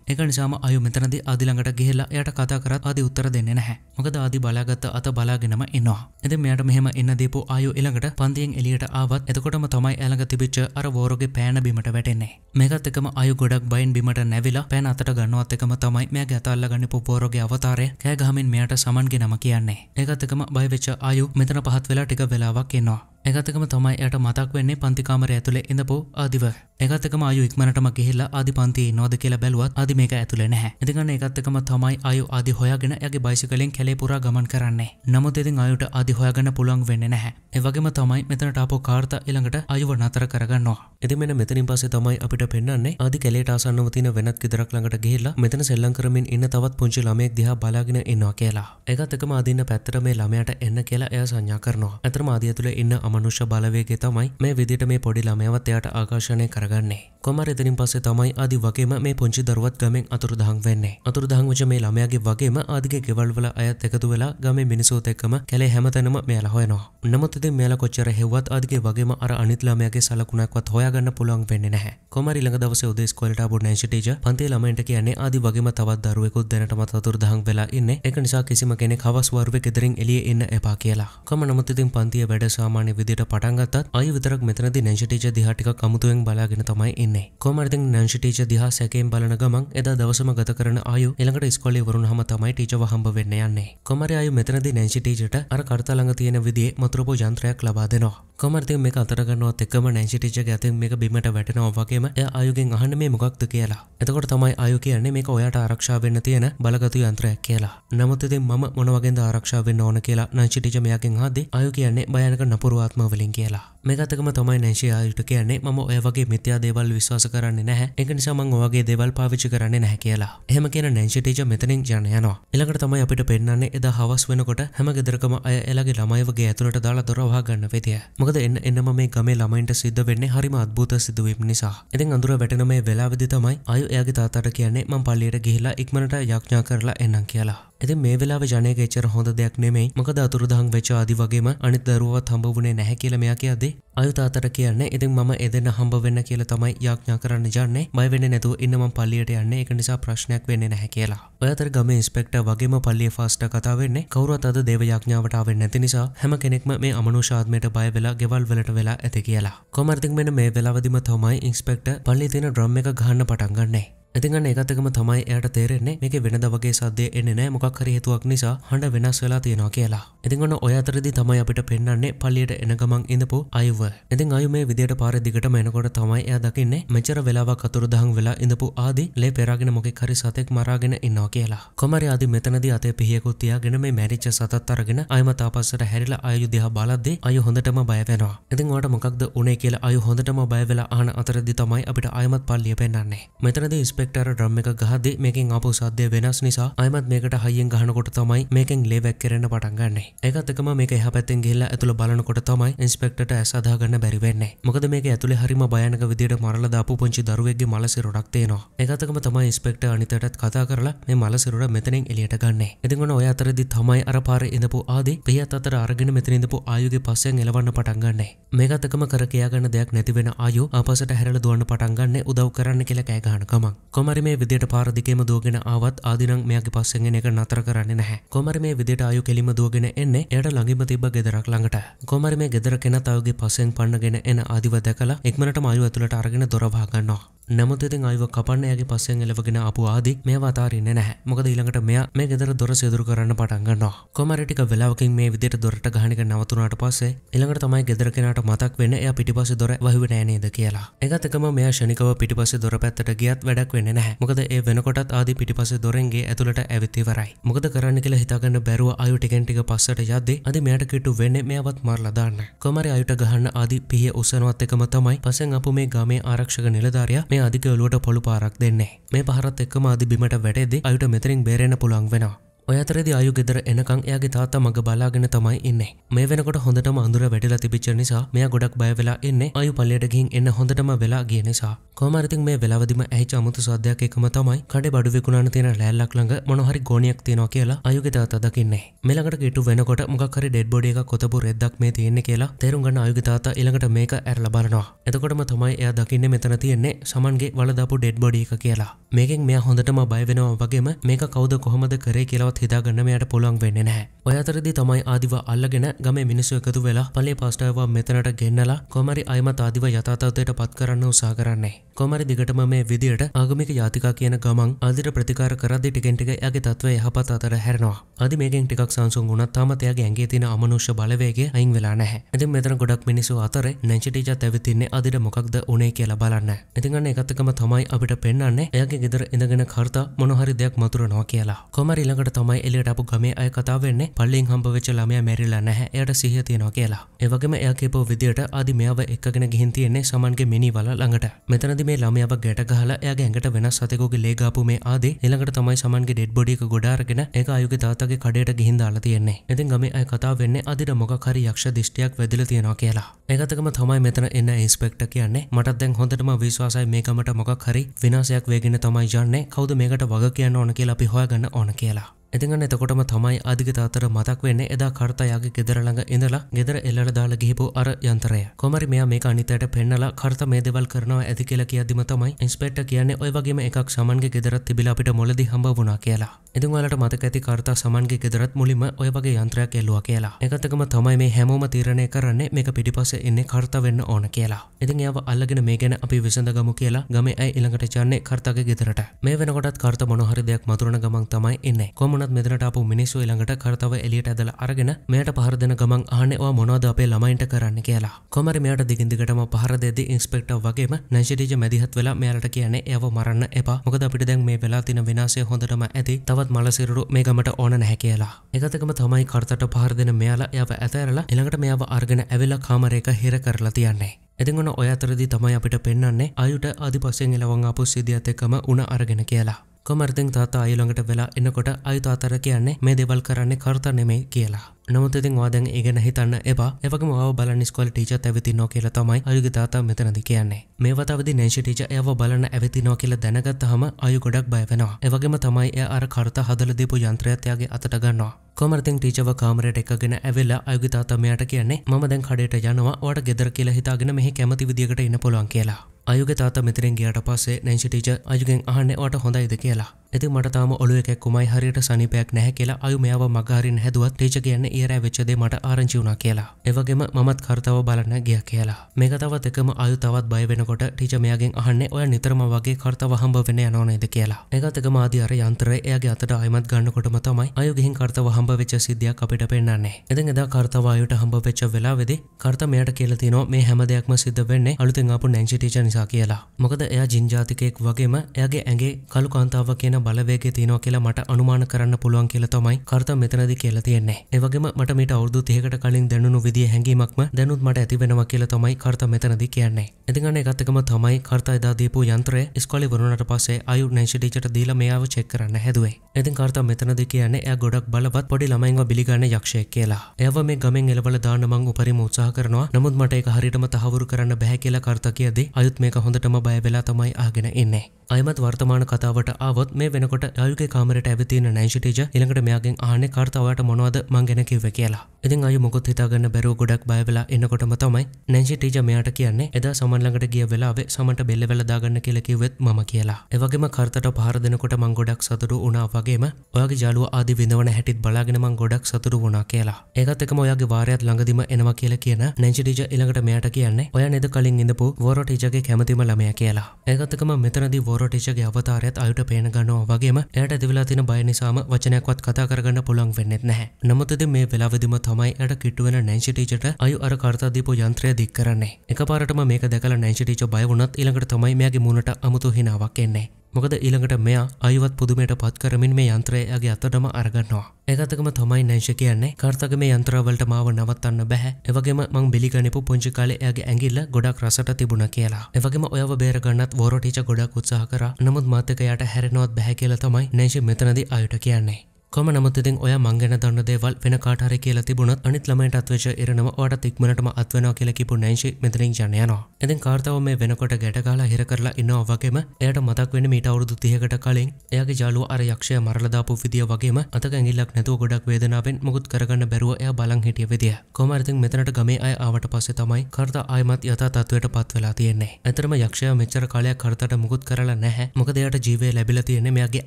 එක නිසාම අයු මෙතනද අදිළඟට ගෙල්ලා යට කතා කරත් අද උත්තර දෙන්න නැහැ මොකද ආදි බලාගත්ත අත බලාගෙනම එන්නවා එද මෙයට මෙහම එන්න දේපු අයු එළඟට පන්තියෙන් එලියට ආවත් එතකොටම තමයි ඇළඟ තිබිච්ච අර වෝරගේ පෑන බිමට වැටෙන්නේ මේකත් එකම අයු ගොඩක් බයින් බිමට නැවිලා පෑන අතට ගන්නවත් එකම තමයි මෙය ගැතල්ලගන්න පොපෝරගේ අවතාරය කෑ ගහමින් මෙයට සමන්ගේ නම කියන්නේ ඒකත් එකම බයිවෙච්ච අයු මෙතන පහත් වෙලා ටික වෙලාවක් එන්නවා එකතකම තමයි යට මතක් වෙන්නේ පන්තිකාමර ඇතුළේ ඉඳපු ආදිව එකතකම අයු ඉක්මනටම ගිහිල්ලා ආදි පන්ති නොද කියලා බැලුවත් ආදි මේක ඇතුළේ නැහැ. ඉතින් එකතකම තමයි අයු ආදි හොයාගෙන යගේ බයිසිකලෙන් කැලේ පුරා ගමන් කරන්නේ. නමුත් ඉතින් අයුට ආදි හොයාගන්න පුළුවන් වෙන්නේ නැහැ. ඒ වගේම තමයි මෙතනට ආපු කාර්ත ඊළඟට අයුව නතර කරගන්නවා. ඉතින් මෙන්න මෙතනින් පස්සේ තමයි අපිට පෙන්වන්නේ ආදි කැලේට ආසන්නව තියෙන වෙනත් ගෙදරක් ළඟට ගිහිල්ලා මෙතන සෙල්ලම් කරමින් ඉන්න තවත් පුංචි ළමයෙක් දිහා බලාගෙන ඉන්නවා කියලා. එකතකම ආදින්න පැත්තට මේ ළමයාට එන්න කියලා එයා සංඥා කරනවා. අතරම ආදි ඇතුළේ ඉන්න අමනුෂ්‍ය බලවේගේ තමයි මේ විදිට මේ පොඩි ළමයවත් එයාට ආකර්ශණය කරගන්නේ. කොමර එතනින් පස්සේ තමයි ආදි වගේම මේ පුංචි දරුවත් ගමෙන් අතුරුදහන් වෙන්නේ. අතුරුදහන් වෙච්ච මේ ළමයාගේ වගේම ආදිගේ ගෙවල් වල අයත් එකතු වෙලා ගමේ මිනිසුත් එක්කම කැලේ හැමතැනම මෙයාලා හොයනවා. නමුත් ඉතින් මෙයාලා කොච්චර හෙව්වත් ආදිගේ වගේම අර අනිත් ළමයාගේ සලකුණක්වත් හොයාගන්න පුළුවන් වෙන්නේ නැහැ. කොමර ළඟ දවසේ උදේ ස්කෝලට ආපු නැන්සි ටීචර් පන්තියේ ළමයින්ට කියන්නේ ආදි වගේම තවත් දරුවෙකුත් දැනටමත් අතුරුදහන් වෙලා ඉන්නේ. ඒක නිසා කිසිම කෙනෙක් හවස් වරුවේ ගෙදරින් එළිය එන්න එපා කියලා. කොම නමුත් ඉතින් පන්තිය වැඩ සාමාන්‍ය විදිට පටන්ගත් අය විතරක් මෙතනද නැංශටේජ දිහාටික කමුතුවෙන් බලාගෙන තමයි එන්න කොමරති නැංශටේජ දිහා සැකෙන් බලන ගමන් එදා දවසම ගත කරන අයු එළඟට ස්කොලේ වරුන් හම තමයි ටීචව හම්බ වෙන්න යන්නේ කොමර අයු මෙතනද නැංශිටේජට අර කර්තළඟ තියෙන විදිේ මතුරපෝ ජන්ත්‍රයක් ලබාදෙනවා කොමර්ති මේ අතරගන්නවත් එක්කම නැංශිටිච ගැතින් මේ බිමට වැටනවාගේම එය අයුගෙන් අහන මේ මොකක්ද කියලා එතකොට තමයි අයු කියන්නේ මේක ඔයාට ආරක්ෂා වෙන්න තියෙන බලගතු යන්ත්‍රයක් කියලා නමුත් ඉතින් මම මොනවගෙන්ද ආරක්ෂා වෙන්න ඕන කියලා නැංශිටිච මෙයාගෙන් හදි අයු කියන්නේ භයානක නපුරුවා ආත්මවලින් කියලා මේකතකම තමයි නැශයායුට කියන්නේ ම ඔයගේ මිත්‍යා දේවල් විශවාස කරන්නේ නැහැ එක නිසාමං ඔගේ දේවල් පාවිච්ච කරන්නේ නැහැ කියලා හෙම කියන නැංශිටීජ මෙතනින් ජනයනවා එළකට තමයි අපිට පෙන්න්නේ එද හවස් වෙනකොට හැම ගෙදරකම අය එලගේ ළමයිවගේ ඇතුළට දාලා දොරවා ගන්න වෙතිය මොකද එන්න එන්නම මේ ගමේ ළමයින්ට සිද්ධ වෙන්නේ හරිම අත්භූත සිදුවීම් නිසා ඉතින් අඳුර වැටන මේ වෙලාවෙදි තමයි අයු එයාගේ තාතාට කියන්නේ මං පල්ලියට ගිහිලා ඉක්මනට යක්ඥා කරලා එන්නම් කියලා ඇති මේ වෙලා ජනය චර හොඳ දෙයක් නෙමයි මක දතුරදහන් වෙච ආදි වගේම අනි දරුවත් හම්බවුණේ නැහැ කියලමයක් කියදේ අයුතාතර කියන්න ඉතින් මම එදෙන හම්බ වෙන්න කියල තමයි යාඥා කරන්න ජන්නේ මයි වෙන නැතු ඉන්නම පල්ලියට යන්න එක නිසා ප්‍රශ්නයක් වෙන්න නැහැ කියලා ඔයතර ගම ඉස්පෙක්ට වගේම පල්ලිය ෆාස්ට කතා වෙන්නේ කවරුවත් අද දේවයාඥාවටාව නැති නිසා හැම කෙනෙක්ම මේ අමනුෂාත්මයට බය වෙලා ගෙවල් වලට වෙලා ඇති කියලා කොමර්තික් මෙන මේ වෙලාවදිම තමයි ඉන්ස්පෙක්ට පල්ලි තින ්‍රම් එක ගහන්න පටන්ගන්නේ ඉතින් ඒකතකම තමයි එයට තේරෙන්නේ මේක වෙනද වගේ සද්දය එන්නේ නෑ මොකක් හරි හේතුවක් නිසා හඬ වෙනස් වෙලා තියෙනවා කියලා. ඉතින් ඔන්න ඔය අතරදී තමයි අපිට පෙන්වන්නේ පල්ලියට එන ගමන් ඉඳපු අයව. ඉතින් අයු මේ විදියට පාරේ දිගටම එනකොට තමයි එයා දකින්නේ මෙච්චර වෙලාවක් අතුරුදහන් වෙලා ඉඳපු ආදි ලේ පෙරාගෙන මොකෙක් හරි සතෙක් මරාගෙන ඉන්නවා කියලා. කොමරි ආදි මෙතනදී අතේ පිහියකුත් තියාගෙන මේ මැරිච්ච සතත් අරගෙන ආයමත් ආපස්සට හැරිලා අයු දිහා බලද්දී අයු හොඳටම බය වෙනවා. ඉතින් ඔයාට මොකක්ද උනේ කියලා අයු හොඳටම බය වෙලා අහන අතරදී තමයි අපිට ආයමත් පල්ලිය පෙන්වන්නේ. මෙතනදී ස්පෙක්ටර ඩ්‍රම් එක ගහද මේකින් අප සද්‍යය වෙනස් නිසා අයමත් මේකට හයිියෙන් ගහනකොට තමයි මේකෙන් ලේවැක් කරන්න පටන්ගන්නේ එකතකම මේක එහ පැත්තෙන් ගෙල්ලා ඇතුළ බලනකොට තමයි ඉන්ස්පෙක්ට ඇසදාගන්න බැරිවෙන්නේ මොකද මේක ඇතුළ හරිම බයනක විදිට මරලදාපු පුංචි දරුවගේ මලසිරොඩක් තේනවා එකතකම තමයි ඉස්පෙක්ට අනිතටත් කතා කරලා මේ මලසිරුට මෙතනින් එලියට ගන්න එතිගොන ඔය අතරදි තමයි අර පාර ඉඳපු ආදී පියත් අතර අරගෙන මෙතනිඳපු ආයුගේ පස්සෙන් එලවන්න පටන්ගන්නේ මේකතකම කර කියයාගන්න දෙයක් නැතිවෙන ආයු අපසට හැරල දුවන්න පටන්ගන්න උදව් කරන්න කියලා කෑගහනකමක් කොමරි මේ විදියට පාරදිකේම දුවගෙන ආවත් ආදිනම් මෙයාගේ පස්සෙන් එන එක නතර කරන්නේ නැහැ. කොමරි මේ විදියට ආයු කෙලිම දුවගෙන එන්නේ එයාට ළඟින්ම තිබ්බ ගෙදරක් ළඟට. කොමරි මේ ගෙදර කෙනත් ආයුගේ පස්සෙන් පන්නගෙන එන ආදිව දැකලා ඉක්මනටම ආයු ඇතුළට අරගෙන දොර වහ ගන්නවා. නමුත් ඉතින් අයව කපන්න ඇගේ පස්සෙන් එලවගෙන අපපු ආදි මේ වතාරන්නේ නැහැ මොකද ඊළඟට මෙයා මේ ගෙදර දොර සිදුරු කරන්න පටන්ගන්නවා කොමරටික වෙලාවකින් මේ විදිට දොරට ගහනික නවතුනාට පස්සේ ඊළඟට තමයි ගෙදර කෙනට මතක් වෙන එය පිටිපස දොර වහිව නෑනේද කියලා එකත් එකම මෙයා ෂණිකව පිටිපස දොර පැත්තට ගියත් වැඩක් වෙන වෙන නෑ මොකද ඒ වෙනකොටත් ආදි පිටිපස දොරෙන්ගේ ඇතුළට ඇවිත්තිවරයි මොකද කරන්න කියලා හිතාගන්න බැරුව අයු ටිකෙන්ටික පස්සට යද්දේ අද මෙයට කිට්ටු වෙන්න මෙයවත් මරලා දාන්න කොමරි අයුට ගහන්න ආදි පිහිය උසනවත් එකම තමයි පසෙන් අප මේ ගමේ ආරක්ෂක නිලධාරයා මේ අධික ඔලුවට පොළු පාරක් දෙන්නේ මේ පහරත් එක්කම අධි බිමට වැඩේදි අයුට මෙතරින් බේරෙන පුළුවන් වෙනවා ඔයතරද අයු ගෙදර එනකං එයාගේ තාත්තා මඟ බලාගෙන තමයි ඉන්නේ මේ වෙනකොට හොඳටම අඳුර වැඩලා තිබිච්ච නිසා මෙයා ගොඩක් බය වෙලා ඉන්නේ අයු පල්ලයට ගිහින් එන්න හොඳටම වෙලා ගිය නිසා කොහොම ඉතින් මේ වෙලාවදිම ඇහිච්ච අමුතු සද්දයක් එකම තමයි කඩේ බඩු විකුණන තියෙන ලෑල්ලක් ළඟ මොන හරි ගෝණියක් තියෙනවා කියලා අයුගේ තාත්තා දකින්නේ මෙලකට කිටු වෙනකොට මොකක් හරි ඩෙඩ් බොඩි එකක් කොතපු රෙද්දක් මේ තියෙන්නේ කියලා තේරුම් ගන්න අයුගේ තාත්තා ඊළඟට මේක ඇරලා බලනවා එතකොටම තමයි එයා දකින්නේ මෙතන තියෙන්නේ සමන්ගේ වලදාපු ඩෙඩ් බොඩි එක කියලා මේකෙන් මෙයා හොඳටම බය වෙනවා වගේම මේක කවුද කොහොමද කරේ කියලා කවදාවත් හිදාගන්නමයට පුළුවන් වෙන්න නැහැ ඔයතරදි තමයි ආදිව අල්ලගෙන ගම මිනිස්සු එකතු වෙලා පලේ පාස්ටාව මෙතනට ගෙන්නලා කොමරි අයමත් ආදිව යථතාවතයට පත් කරන්න උසා කරන්නේ කොමරි දිගටම මේ විදියට ආගමික යාතිකා කියන ගමන් අදිට ප්‍රතිකාර කරදි ටිකෙන්ටික යගේ තත්ව යහපත් අතර හැරනවා අදි මේකෙන් ටිකක් සංසුන් වුණත් තාමතයාගේ ඇගේ තින අමනුෂ්‍ය බලවේගේ අයින් වෙලා නැහැ ඇති මෙතන ගොඩක් මිනිසු අතර නැංචිටීචත් ඇවිතින්නේ අදිට මොකක්ද උනේ කියලා බලන්න ඉතිගන්න එකත්තකම තමයි අපිට පෙන්න්නේ එයගේ ගෙදර ඉඳගෙන කර්තා මොනහරි දෙයක් මතුරනවා කියලා කොමර ඉළඟට තමයි එලියටපු ගමේ අය කතා වෙන්නේ පල්ලින් හම්බ වෙච්ච ළමයා මැරිලා නැහැ එයට සිහිය තියෙනවා කියලා. ඒ වගේම එයා කියපෝ විදියට ආදි මෙයාව එක්කගෙන ගිහින් තියෙන්නේ සමන්ගේ මිනිවල ළඟට. මෙතනදි මේ ළමයාව ගැට ගහලා එයාගේ ඇඟට වෙනස් සතෙකුගේ ලේ ගාපු මේ ආදී ඊළඟට තමයි සමන්ගේ ඩෙඩ් බොඩි එක ගොඩ අරගෙන ඒක ආයුගේ තාත්තගේ කඩේට ගිහින් දාලා තියෙන්නේ. ඉතින් ගමේ අය කතා වෙන්නේ අදිට මොකක් හරි යක්ෂ දිෂ්ටියක් වැදිලා තියෙනවා කියලා. ඒකතකම තමයි මෙතන එන්න ඉන්ස්පෙක්ටර් කියන්නේ මටත් දැන් හොඳටම විශ්වාසයි මේකමට මොකක් හරි විනාශයක් වේගෙන තමයි යන්නේ කවුද මේකට වග කියන්න ඕන කියලා අපි හොයාගන්න ඕන කියලා එතිගන්න එතකොටම තමයි අධිගතාතර මතක් වෙන්න එදා කර්තයාගේ ගෙදරළඟ ඉඳලා ගෙදර එල්ලට දාලා ගිහිපු අර යන්තරය කොමරි මෙයා මේ අනිතයට පෙන්නලා කර්ත මේ දෙවල් කරනවා ඇති කියලා කියදිම තමයි ඉන්ස්පෙට්ට කියන්නේ ඔය වගේම එකක් සමන්ගේ ගෙදරත් තිබිලා අපිට මොලදි හම්බ වුණා කියලා ඉතින් ඔයාලට මතක ඇති කර්තා සමන්ගේ ගෙදරත් මුලින්ම ඔය වගේ යන්ත්‍රයක් එල්ලුවා කියලා ඒකත්කම තමයි මේ හැමෝම තීරණය කරන්නේ මේක පිටිපස්සේ ඉන්නේ කර්ත වෙන්න ඕන කියලා ඉතින් එයාව අල්ලගෙන මේ ගැන අපි විසඳගමු කියලා ගමේ ඇයි ඊළඟට යන්නේ කර්තගේ ගෙදරට මේ වෙනකොටත් කර්ත මොන හරි දෙයක් මතුරන ගමන් තමයි ඉන්නේ කොමන කොහොමනත් මෙදනටපු මිනිස්සු ළඟට කරතව එලියට ඇදල අරගෙන මෙයට පහරදන ගමන් ආනෙවා මොනවද අපේ ළමයින්ට කරන්න කියලා කොමරි මෙයට දිගින්දිගටම පහරදදි ඉන්ස්පෙක්ටව වගේම නැශරීජ මැදිහත් වෙලා මෙයාලට කියන්නේ ඒව මරන්න එපා මොකද අපිට දැන් මේ වෙලා තින විනාශය හොඳටම ඇති තවත් මලසිරු මේ ගමට ඕන නැහැ කියලා එකතකම තමයි කර්තට පහරදෙන මෙයාලා යව ඇතරලා එළඟට මෙයාව අර්ගෙන ඇවෙලා කාමරයක හිර කරලා තියන්නේ එතිගොන ඔය අතරදි තමයි අපිට පෙන්න්නේ අයුට අධිපසෙන් එලවං අපපු සිදියත් එකම උන අරගෙන කියලා කොමර්තිං තාතා අයළඟට වෙලා එනකොට අයිතාතර කියන්නේ මේ දෙවල් කරන්නේ කර්ත නෙමේ කියලා. නමුතිතින් වාදැන් ඒගෙන හිතන්න එබා එවක වා බල නිස්කොල ටීච ඇවිති නෝ කියල තමයි අයුගතාතා මෙතනදි කියන්නේ මේ වතවදි නේශටීච ඇව බලන ඇවිති නෝ කියල දැනගත් හම අයු ගොඩක් බයවෙනවා එවගේම තමයි එය අර කරත හදල දීපු යන්ත්‍රයත්යාගේ අතට ගන්නවා කොමරතින් ටීචව කාමරයට එකගෙන ඇවෙල්ලා අයුගතාතමයට කියන්නේ මදැන් කඩට යනවා වට ගෙදර කියලා හිතාගෙන මෙහි කැමති විදිකට ඉන්න පුළුවන් කියලා අයුගේ තාත මෙතරෙන් ගියට පස්සේ නැංශිටීච අයුගෙන් අහන්නවට හොඳයිද කියලා ඇති මටතාම ඔලුව එකක්කුමයි හරියට සනිපයක් නැහැ කියලා අයු මෙයාව මගහරින් හැදුවත් ටීච කියන්න ඒරෑ වෙච්චදේ මට ආරංචිවුණා කියලා. එවගේම මමත් කරතව බලන්න ගිය කියලා. මේක තවත් එකම අයු තවත් බය වෙනකොට ටීච මෙයාගෙන් අහන්නේ ඔය නිතරම වගේ කර්තව හම්බ වෙන යනවා නේද කියලා. ඒකත් එකම ආදි අර යන්ත්‍රය එයාගේ අතට ආයිමත් ගන්නකොටම තමයි අයු ගිහින් කර්තව හම්බ වෙච්ච සිද්ධියක් අපිට පෙන්වන්නේ. ඉතින් එදා කර්තව අයුට හම්බ වෙච්ච වෙලාවේදී කර්ත මෙයාට කියලා තිනවා මේ හැම දෙයක්ම සිද්ධ වෙන්නේ අලුතෙන් ආපු නැන්සි ටීචර් නිසා කියලා. මොකද එයා ජින් ජාතිකයෙක් වගේම එයාගේ ඇඟේ කළු කාන්තාව කියන බලවේග තියනෝ කියලා මට අනුමාන කරන්න පුළුවන් කියල තමයි කර්ත මෙතනදි කියලා තියෙන්නේ ඒවගේම මට මට අවුදු තියකට කලින් දැනුණු විදිිය හැඟීමක්ම දැනුත් මට ඇතිබෙනවා කියල තමයි කර්ත මෙතනදි කියන්නේ ඇතිගන්න එකත්තකම තමයි කර්ත එදාදීපු යන්ත්‍රය ස්කොලි වරුණට පසේ අයු නැංශිටිචට දීල මෙයාව චෙක් කරන්න හැදුවේ ඇතින් කර්ත මෙතනදි කියන්නේ ඇ ගොඩක් බලවත් පොඩි ළමයිව බිගන්න යක්ෂය කියලා ඇව මේ ගමෙන් එලබල දානමං උපරිම උත්සාහ කරනවා නමුත් මට එක හරිටම තහවුරු කරන්න බැහැ කියලා කර්ත කියදී අයුත් මේක හොඳටම බයවෙලා තමයි ආගෙන එන්නේ අයමත් වර්තමාන කතාවට ආවොත් මේ වෙනකොට අයුගේ කාමරට ඇවිතින නැංශිටජ ඉළඟට මෙයාගෙන් ආනෙ කාර්තාවට මොනවද මං ගැන කිව්ව කියලා ඉතින් අය මොකොත් හිතාගන්න බැරෝ ගොඩක් බයවෙලා එන්නකොටම තමයි නැංශිටජ මෙයාට කියන්නේ එදා සමන්ලඟට ගිය වෙලාවේ සමට බෙල්ලවෙල දාගන්න කියලා කිව්වෙත් මම කියලා එවගේම කර්තට පහර දෙනකොට මං ගොඩක් සතුරු වුණා වගේම ඔයාගේ ජාලුව ආදි විඳවන හැටිත් බලාගෙන මං ගොඩක් සතුරු වුණා කියලා ඒකත් එකම ඔයාගේ වාරයත් ළඟදිම එනවා කියලා කියන නැංශිටජ ඉළඟට මෙයාට කියන්නේ ඔය නේද කලින් ඉඳපු වෝරෝටිජගේ කැමතිම ළමයා කියලා ඒකත් එකම මෙතනදී වෝරෝටිජගේ අවතාරයත් අයුට පේන ගනවා වගේම එයට ඇතිවෙලා තින බය නිසාම වචනයක්වත් කතා කරගන්න පුළන් වෙන්නෙත් නැහැ. නමුතද මේ වෙලාවිදිම තමයි යට කිටුවෙන නැංශිටීචට අයු අර කර්තාදීපු යන්ත්‍රය දික් කරන්නේ. එක පාරටම මේක දැකලා නැංශිටීච බය වුණත් ඊළඟට තමයි මෙයාගේ මුණට අමුතු හිනාවක් එන්නේ. මොකද ඊළඟට මෙයා අයවත් පුදුමයට පත් කරමින් මේ යන්ත්‍රයගේ අතටම අරගන්නවා. ඒකතකම තමයි නැංශ කියන්නේ කර්තක මේ යන්ත්‍රවලට මාව නවත්තන්න බැහැ. එවගේම මං බිලිගනිපු පුංචි කාලේ එයාගේ ඇඟිල්ල ගොඩක් රසට තිබුණා කියලා. එවගේම ඔයව බේරගන්නත් වෝරෝ ටීචර් ගොඩක් උත්සාහ කරා. නමුත් මාත් එක්ක යාට හැරෙනවත් බැහැ කියලා තමයි නැංශ මෙතනදී අයට කියන්නේ. කොම නමුතින් ඔය මංගෙන දන්න දේවල් වෙන කාටහර කියලා තිබුණත් අනිත් ළමයිට අත්වේශ එරනම වට තික්මනටම අත්වෙනවා කියලා කිපු නැංශි මෙතරින් ජනයනවා. ඉතින් කාර්තාව මේ වෙනකොට ගැට කාලා හිර කරලා ඉන්නවා වගේම එයට මතක් වෙන මීට අවුරුදු 30කට කලින් එයාගේ යාළුවා අර යක්ෂය මරලා දාපු විදිය වගේම අතක ඇඟිල්ලක් නැතුව ගොඩක් වේදනාවෙන් මුකුත් කරගන්න බැරුව එයා බලන් හිටිය විදිය. කොහොම හරි ඉතින් මෙතනට ගමේ අය ආවට පස්සේ තමයි කාර්තා ආයමත් යථා තත්වයට පත් වෙලා තියෙන්නේ. ඇතරම යක්ෂයා මෙච්චර කාලයක් කාර්තාට මුකුත් කරලා නැහැ. මොකද එයාට ජීවේ ලැබිලා තියෙන්නේ මෙයාගේ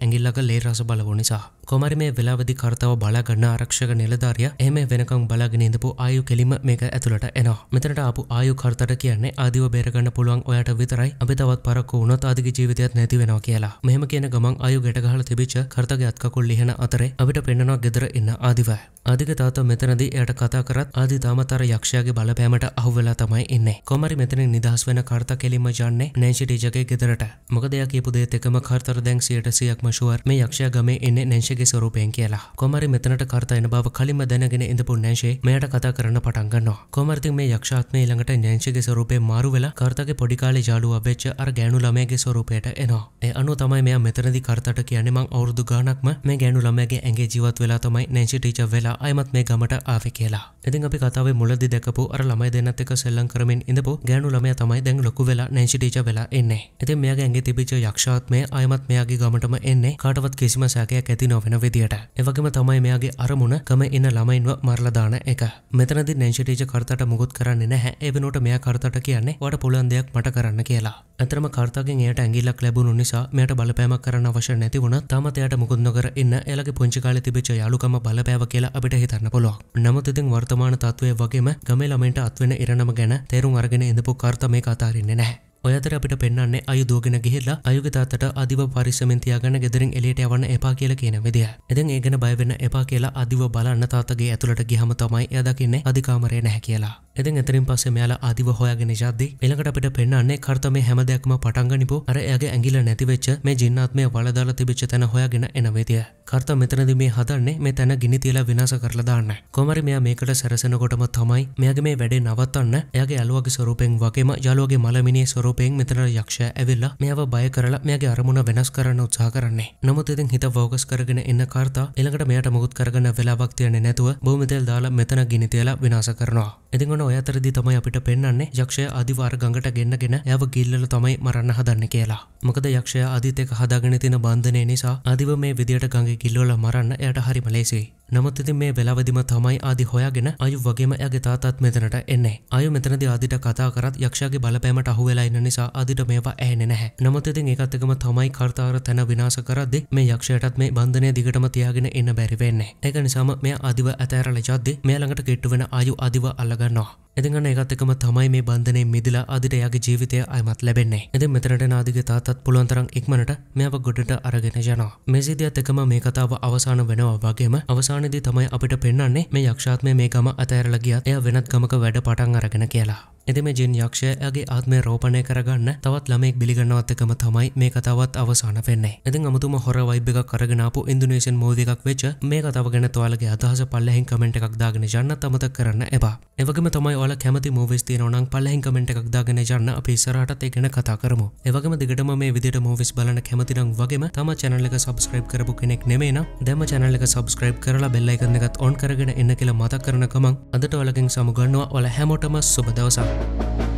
ඇඟිල්ලක ලේ රස බලව නිසා. කොහොම හරි මේ වෙලාවදි කර්තාව බලාගන්න ආරක්ෂක නිලධාරය එම වෙනකම් බලාගෙන ඉඳපු ආයු කෙලිම මේක ඇතුළට එනවා මෙතනට ආපු ආයු කර්තට කියන්නේ ආදිව බේරගන්න පුළුවන් ඔයාට විතරයි අපි තවත් පරක්කු වුණොත් ආදිගේ ජීවිතයත් නැති වෙනවා කියලා මෙහම කියන ගමන් අයු ගැටගහල තිබිච්ච කර්තගේ අත්කකුල් ලිහෙන අතරේ අපිට පෙන්නවා ගෙදර ඉන්න ආදිවෑ අධික තාත මෙතනදී එයට කතා කරත් ආදි තාමතර යක්ෂයාගේ බලපෑමට අහුවෙලා තමයි ඉන්නේ. කොමරි මෙතන නිදහස් වෙන කාර්ත කෙලින්ම යන්නේ නැන්ෂි ටීචර්ගේ ගෙදරට. මොකද එයා කියපු දේත් එකම කාර්තර දැන් 100%ක්ම ෂුවර් මේ යක්ෂයා ගමේ ඉන්නේ නැන්ෂිගේ ස්වරූපයෙන් වෙන් කියලා කොමරි මෙතනට කර්තයන බව කලින්ම දැනගෙන ඉඳපු නෑශේ මෙයට කතා කරන්න පටන්ගන්නවා කොමරති මේ යක්ෂාත්මය ළඟට නෑංශගේ ස්වරූපේ මාරු වෙලා කර්තගේ පොඩිකාලෙ ජාලුව වෙච්ච අර ගෑනු ළමයගේ ස්වරූපයට එනවා ඒ අනු තමයි මෙයා මෙතනදි කර්තට කියන්නේ මං අවුරුදු ගානක්ම මේ ගෑනු ළමයගේ ඇගේ ජීවත් වෙලා තමයි නෑංශි ටීච වෙලා අයමත් මේ ගමට ආවෙ කියලා ඉතින් අපි කතාවේ මුලදි දැකපු අර ළමයි දෙන්නත් එක සෙල්ලම් කරමින් ඉඳපු ගෑනු ළමයා තමයි දැන් ලොකු වෙලා නෑංශි ටීච වෙලා එන්නේ ඉතින් මෙයාගේ ඇගේ තිබිච්ච යක්ෂාත්මය අයමත් මෙයාගේ ගමටම එන්නේ කාටවත් කිසිම සෑකයක් ඇති නොවෙන විදියට කරන්නට. එවගේම තමයි මෙයාගේ අරමුණ කම එන ළමයින්ව මරලදාන එක. මෙතනදි නැංශිටීජ කර්තාට මුකුත් කරන්නේ නැහැ ඒ වෙනුවට මෙයා කර්තාට කියන්නේ වට පුළුවන් දෙයක් මට කරන්න කියලා. ඇතරම කර්තාගෙන් එයට ඇඟිල්ලක් ලැබුණු නිසා මෙයට බලපෑමක් කරන්න අවශ්‍ය නැති වුණ තාමත් එයට මුකුත් නොකර ඉන්න එයාලගේ පුංචි කාලේ තිබිච්ච යාළුකම බලපෑව කියලා අපිට හිතන්න පුළුවන්. නමුත් ඉතින් වර්තමාන තත්ත්වයේ වගේම ගමේ ළමයින්ට අත්වෙන ඉරණම ගැන තේරුම් අරගෙන ඉඳපු කර්තා මේක අතාරින්නේ නැහැ. ඔයතර අපිට පෙන්න්නේ අයු දෝගෙන ගෙහිල්ලා අයුගතාතට අධිව පරිසමෙන්තියාගන්න ගෙදරින් එලියට යවන්න එපා කියලා කියන විදිහ. එදන් ඒගෙන බයවෙන්න එපා කියලා අධිව බලන්න තාතගේ ඇතුළට ගිහම තමයි එයදකින්නේ අධිකාමරය නැහැ කියලා. එදන් එතරින් පස්සේ මෙයාලා අධිව හොයාගෙන යද්දී ඊළඟට අපිට පෙන්වන්නේ කර්තමේ හැම දෙයක්ම පටන් ගනිපු අර එයාගේ ඇඟිල්ල නැති වෙච්ච මේ ජින්නාත්මය වලදාලා තිබිච්ච තැන හොයාගෙන එන විදිය. කර්ත මෙතනදී මේ හදන්නේ මේ තැන ගිනි තියලා විනාශ කරලා දාන්න. කොමරි මෙයා මේකට සැරසෙනකොටම තමයි මෙයාගේ මේ වැඩේ නවත්තන්න එයාගේ යාළුවාගේ ස්වරූපෙන් වගේම යාළුවාගේ මලමිනියේ ස්වරූප රූපයෙන් මෙතන යක්ෂ ඇවිල්ලා මෙයාව බය කරලා මෙයාගේ අරමුණ වෙනස් කරන්න උත්සාහ කරන්නේ. නමුත් ඉතින් හිත ෆෝකස් කරගෙන ඉන්න කාර්තා ඊළඟට මෙයාට මුකුත් කරගන්න වෙලාවක් තියන්නේ නැතුව බොහොම තෙල් දාලා මෙතන ගිනි තියලා විනාශ කරනවා. ඉතින් ඔන්න ඔය අතරදී තමයි අපිට පෙන්වන්නේ යක්ෂය අදිවාර ගඟට ගෙන්නගෙන එයාව ගිල්ලලා තමයි මරන්න හදන්නේ කියලා. මොකද යක්ෂයා අදිත් එක හදාගෙන තියෙන බන්ධනය නිසා අදිව මේ විදියට ගඟේ ගිල්ලවලා මරන්න එයාට හරිම ලේසියි. නමුත්තිති මේ වෙලාවදිම තමයි ආදි හොයාගෙන අයු වගේම ඇගේ තාතත් මෙතනට එන්නේ අයු මෙතනද ආදිට කතා කරත් යක්ෂගේ බලපෑමට අහුවෙලා එන්න නිසා අදිට මේවා ඇහෙන නැහැ නමුත්තිති ඒකත්තකම තමයි කර්තාර තැන විනාස කරද්දි මේ යක්ෂයටත් මේ බන්ධනය දිගටම තියාගෙන එන්න බැරිවෙන්නේ ඒක නිසාම මේ අදිව ඇතෑරල ජද්දි මේ ළඟට කෙට්ටුවෙන අයු අදිව අල්ලගන්නවා එතිගන්න එකත්තකම තමයි මේ බන්ධනය මිදිලා අදිට යාගේ ජීවිතය අයමත් ලැබෙන්නේ ඇති මෙතරට නාදිග තාතත් පුළුවන්තරම් ඉක්මනට මෙයාව ගොඩට අරගෙන ජනවා මෙසිදියත් එකම මේ කතාව අවසාන වෙනවා වගේම අවසාන අවසානදි තමයි අපිට පෙන්න්නේ මේ යක්ෂාත්මය මේ ගම අතඇරලගියත් එය වෙනත් ගමක වැඩ පටන් අරගෙන කියලා එදම ජින් යක්ෂයගේ ආත්මය රෝපණය කරගන්න තවත් ළමෙක් බිගන්නවත්තකම තමයි මේ කතාවත් අවසාන වෙන්නේ එති අමුතුම හොර වයිබ්ග කරගෙනපු ඉන්දුනේෂන් මෝදකක් වෙච මේ කතාව ගැන තුවාලගේ අදහස පල්ලහෙන් කමෙන්ට එකක් දාගෙන ජන්න තමත කරන්න එබා එවගම තමයි ඔල කැමති මෝවිස්ති නොනං පල්ලහෙන් කමෙන්ට එකක් දාගෙන ජන්න අපිසරහට ඒගෙන කතා කරමු එවගම දිගටම මේ විදිට මෝවිස් බලන කැමතිනම් වගේම තම චැනල්ලක සබස්ක්‍රයිබ් කරපු කෙනෙක් නෙමේන දැම චැනල්ලක සබස්ක්‍රයිබ් කරලා බෙල්ලයිකන්න එකත් ඔන් කරගෙන එන්න කියලා මතක් කරන ගමන් අදට ඔලකින් සමුගන්නවා ඔල හැමෝටම සුබදවසක් thank you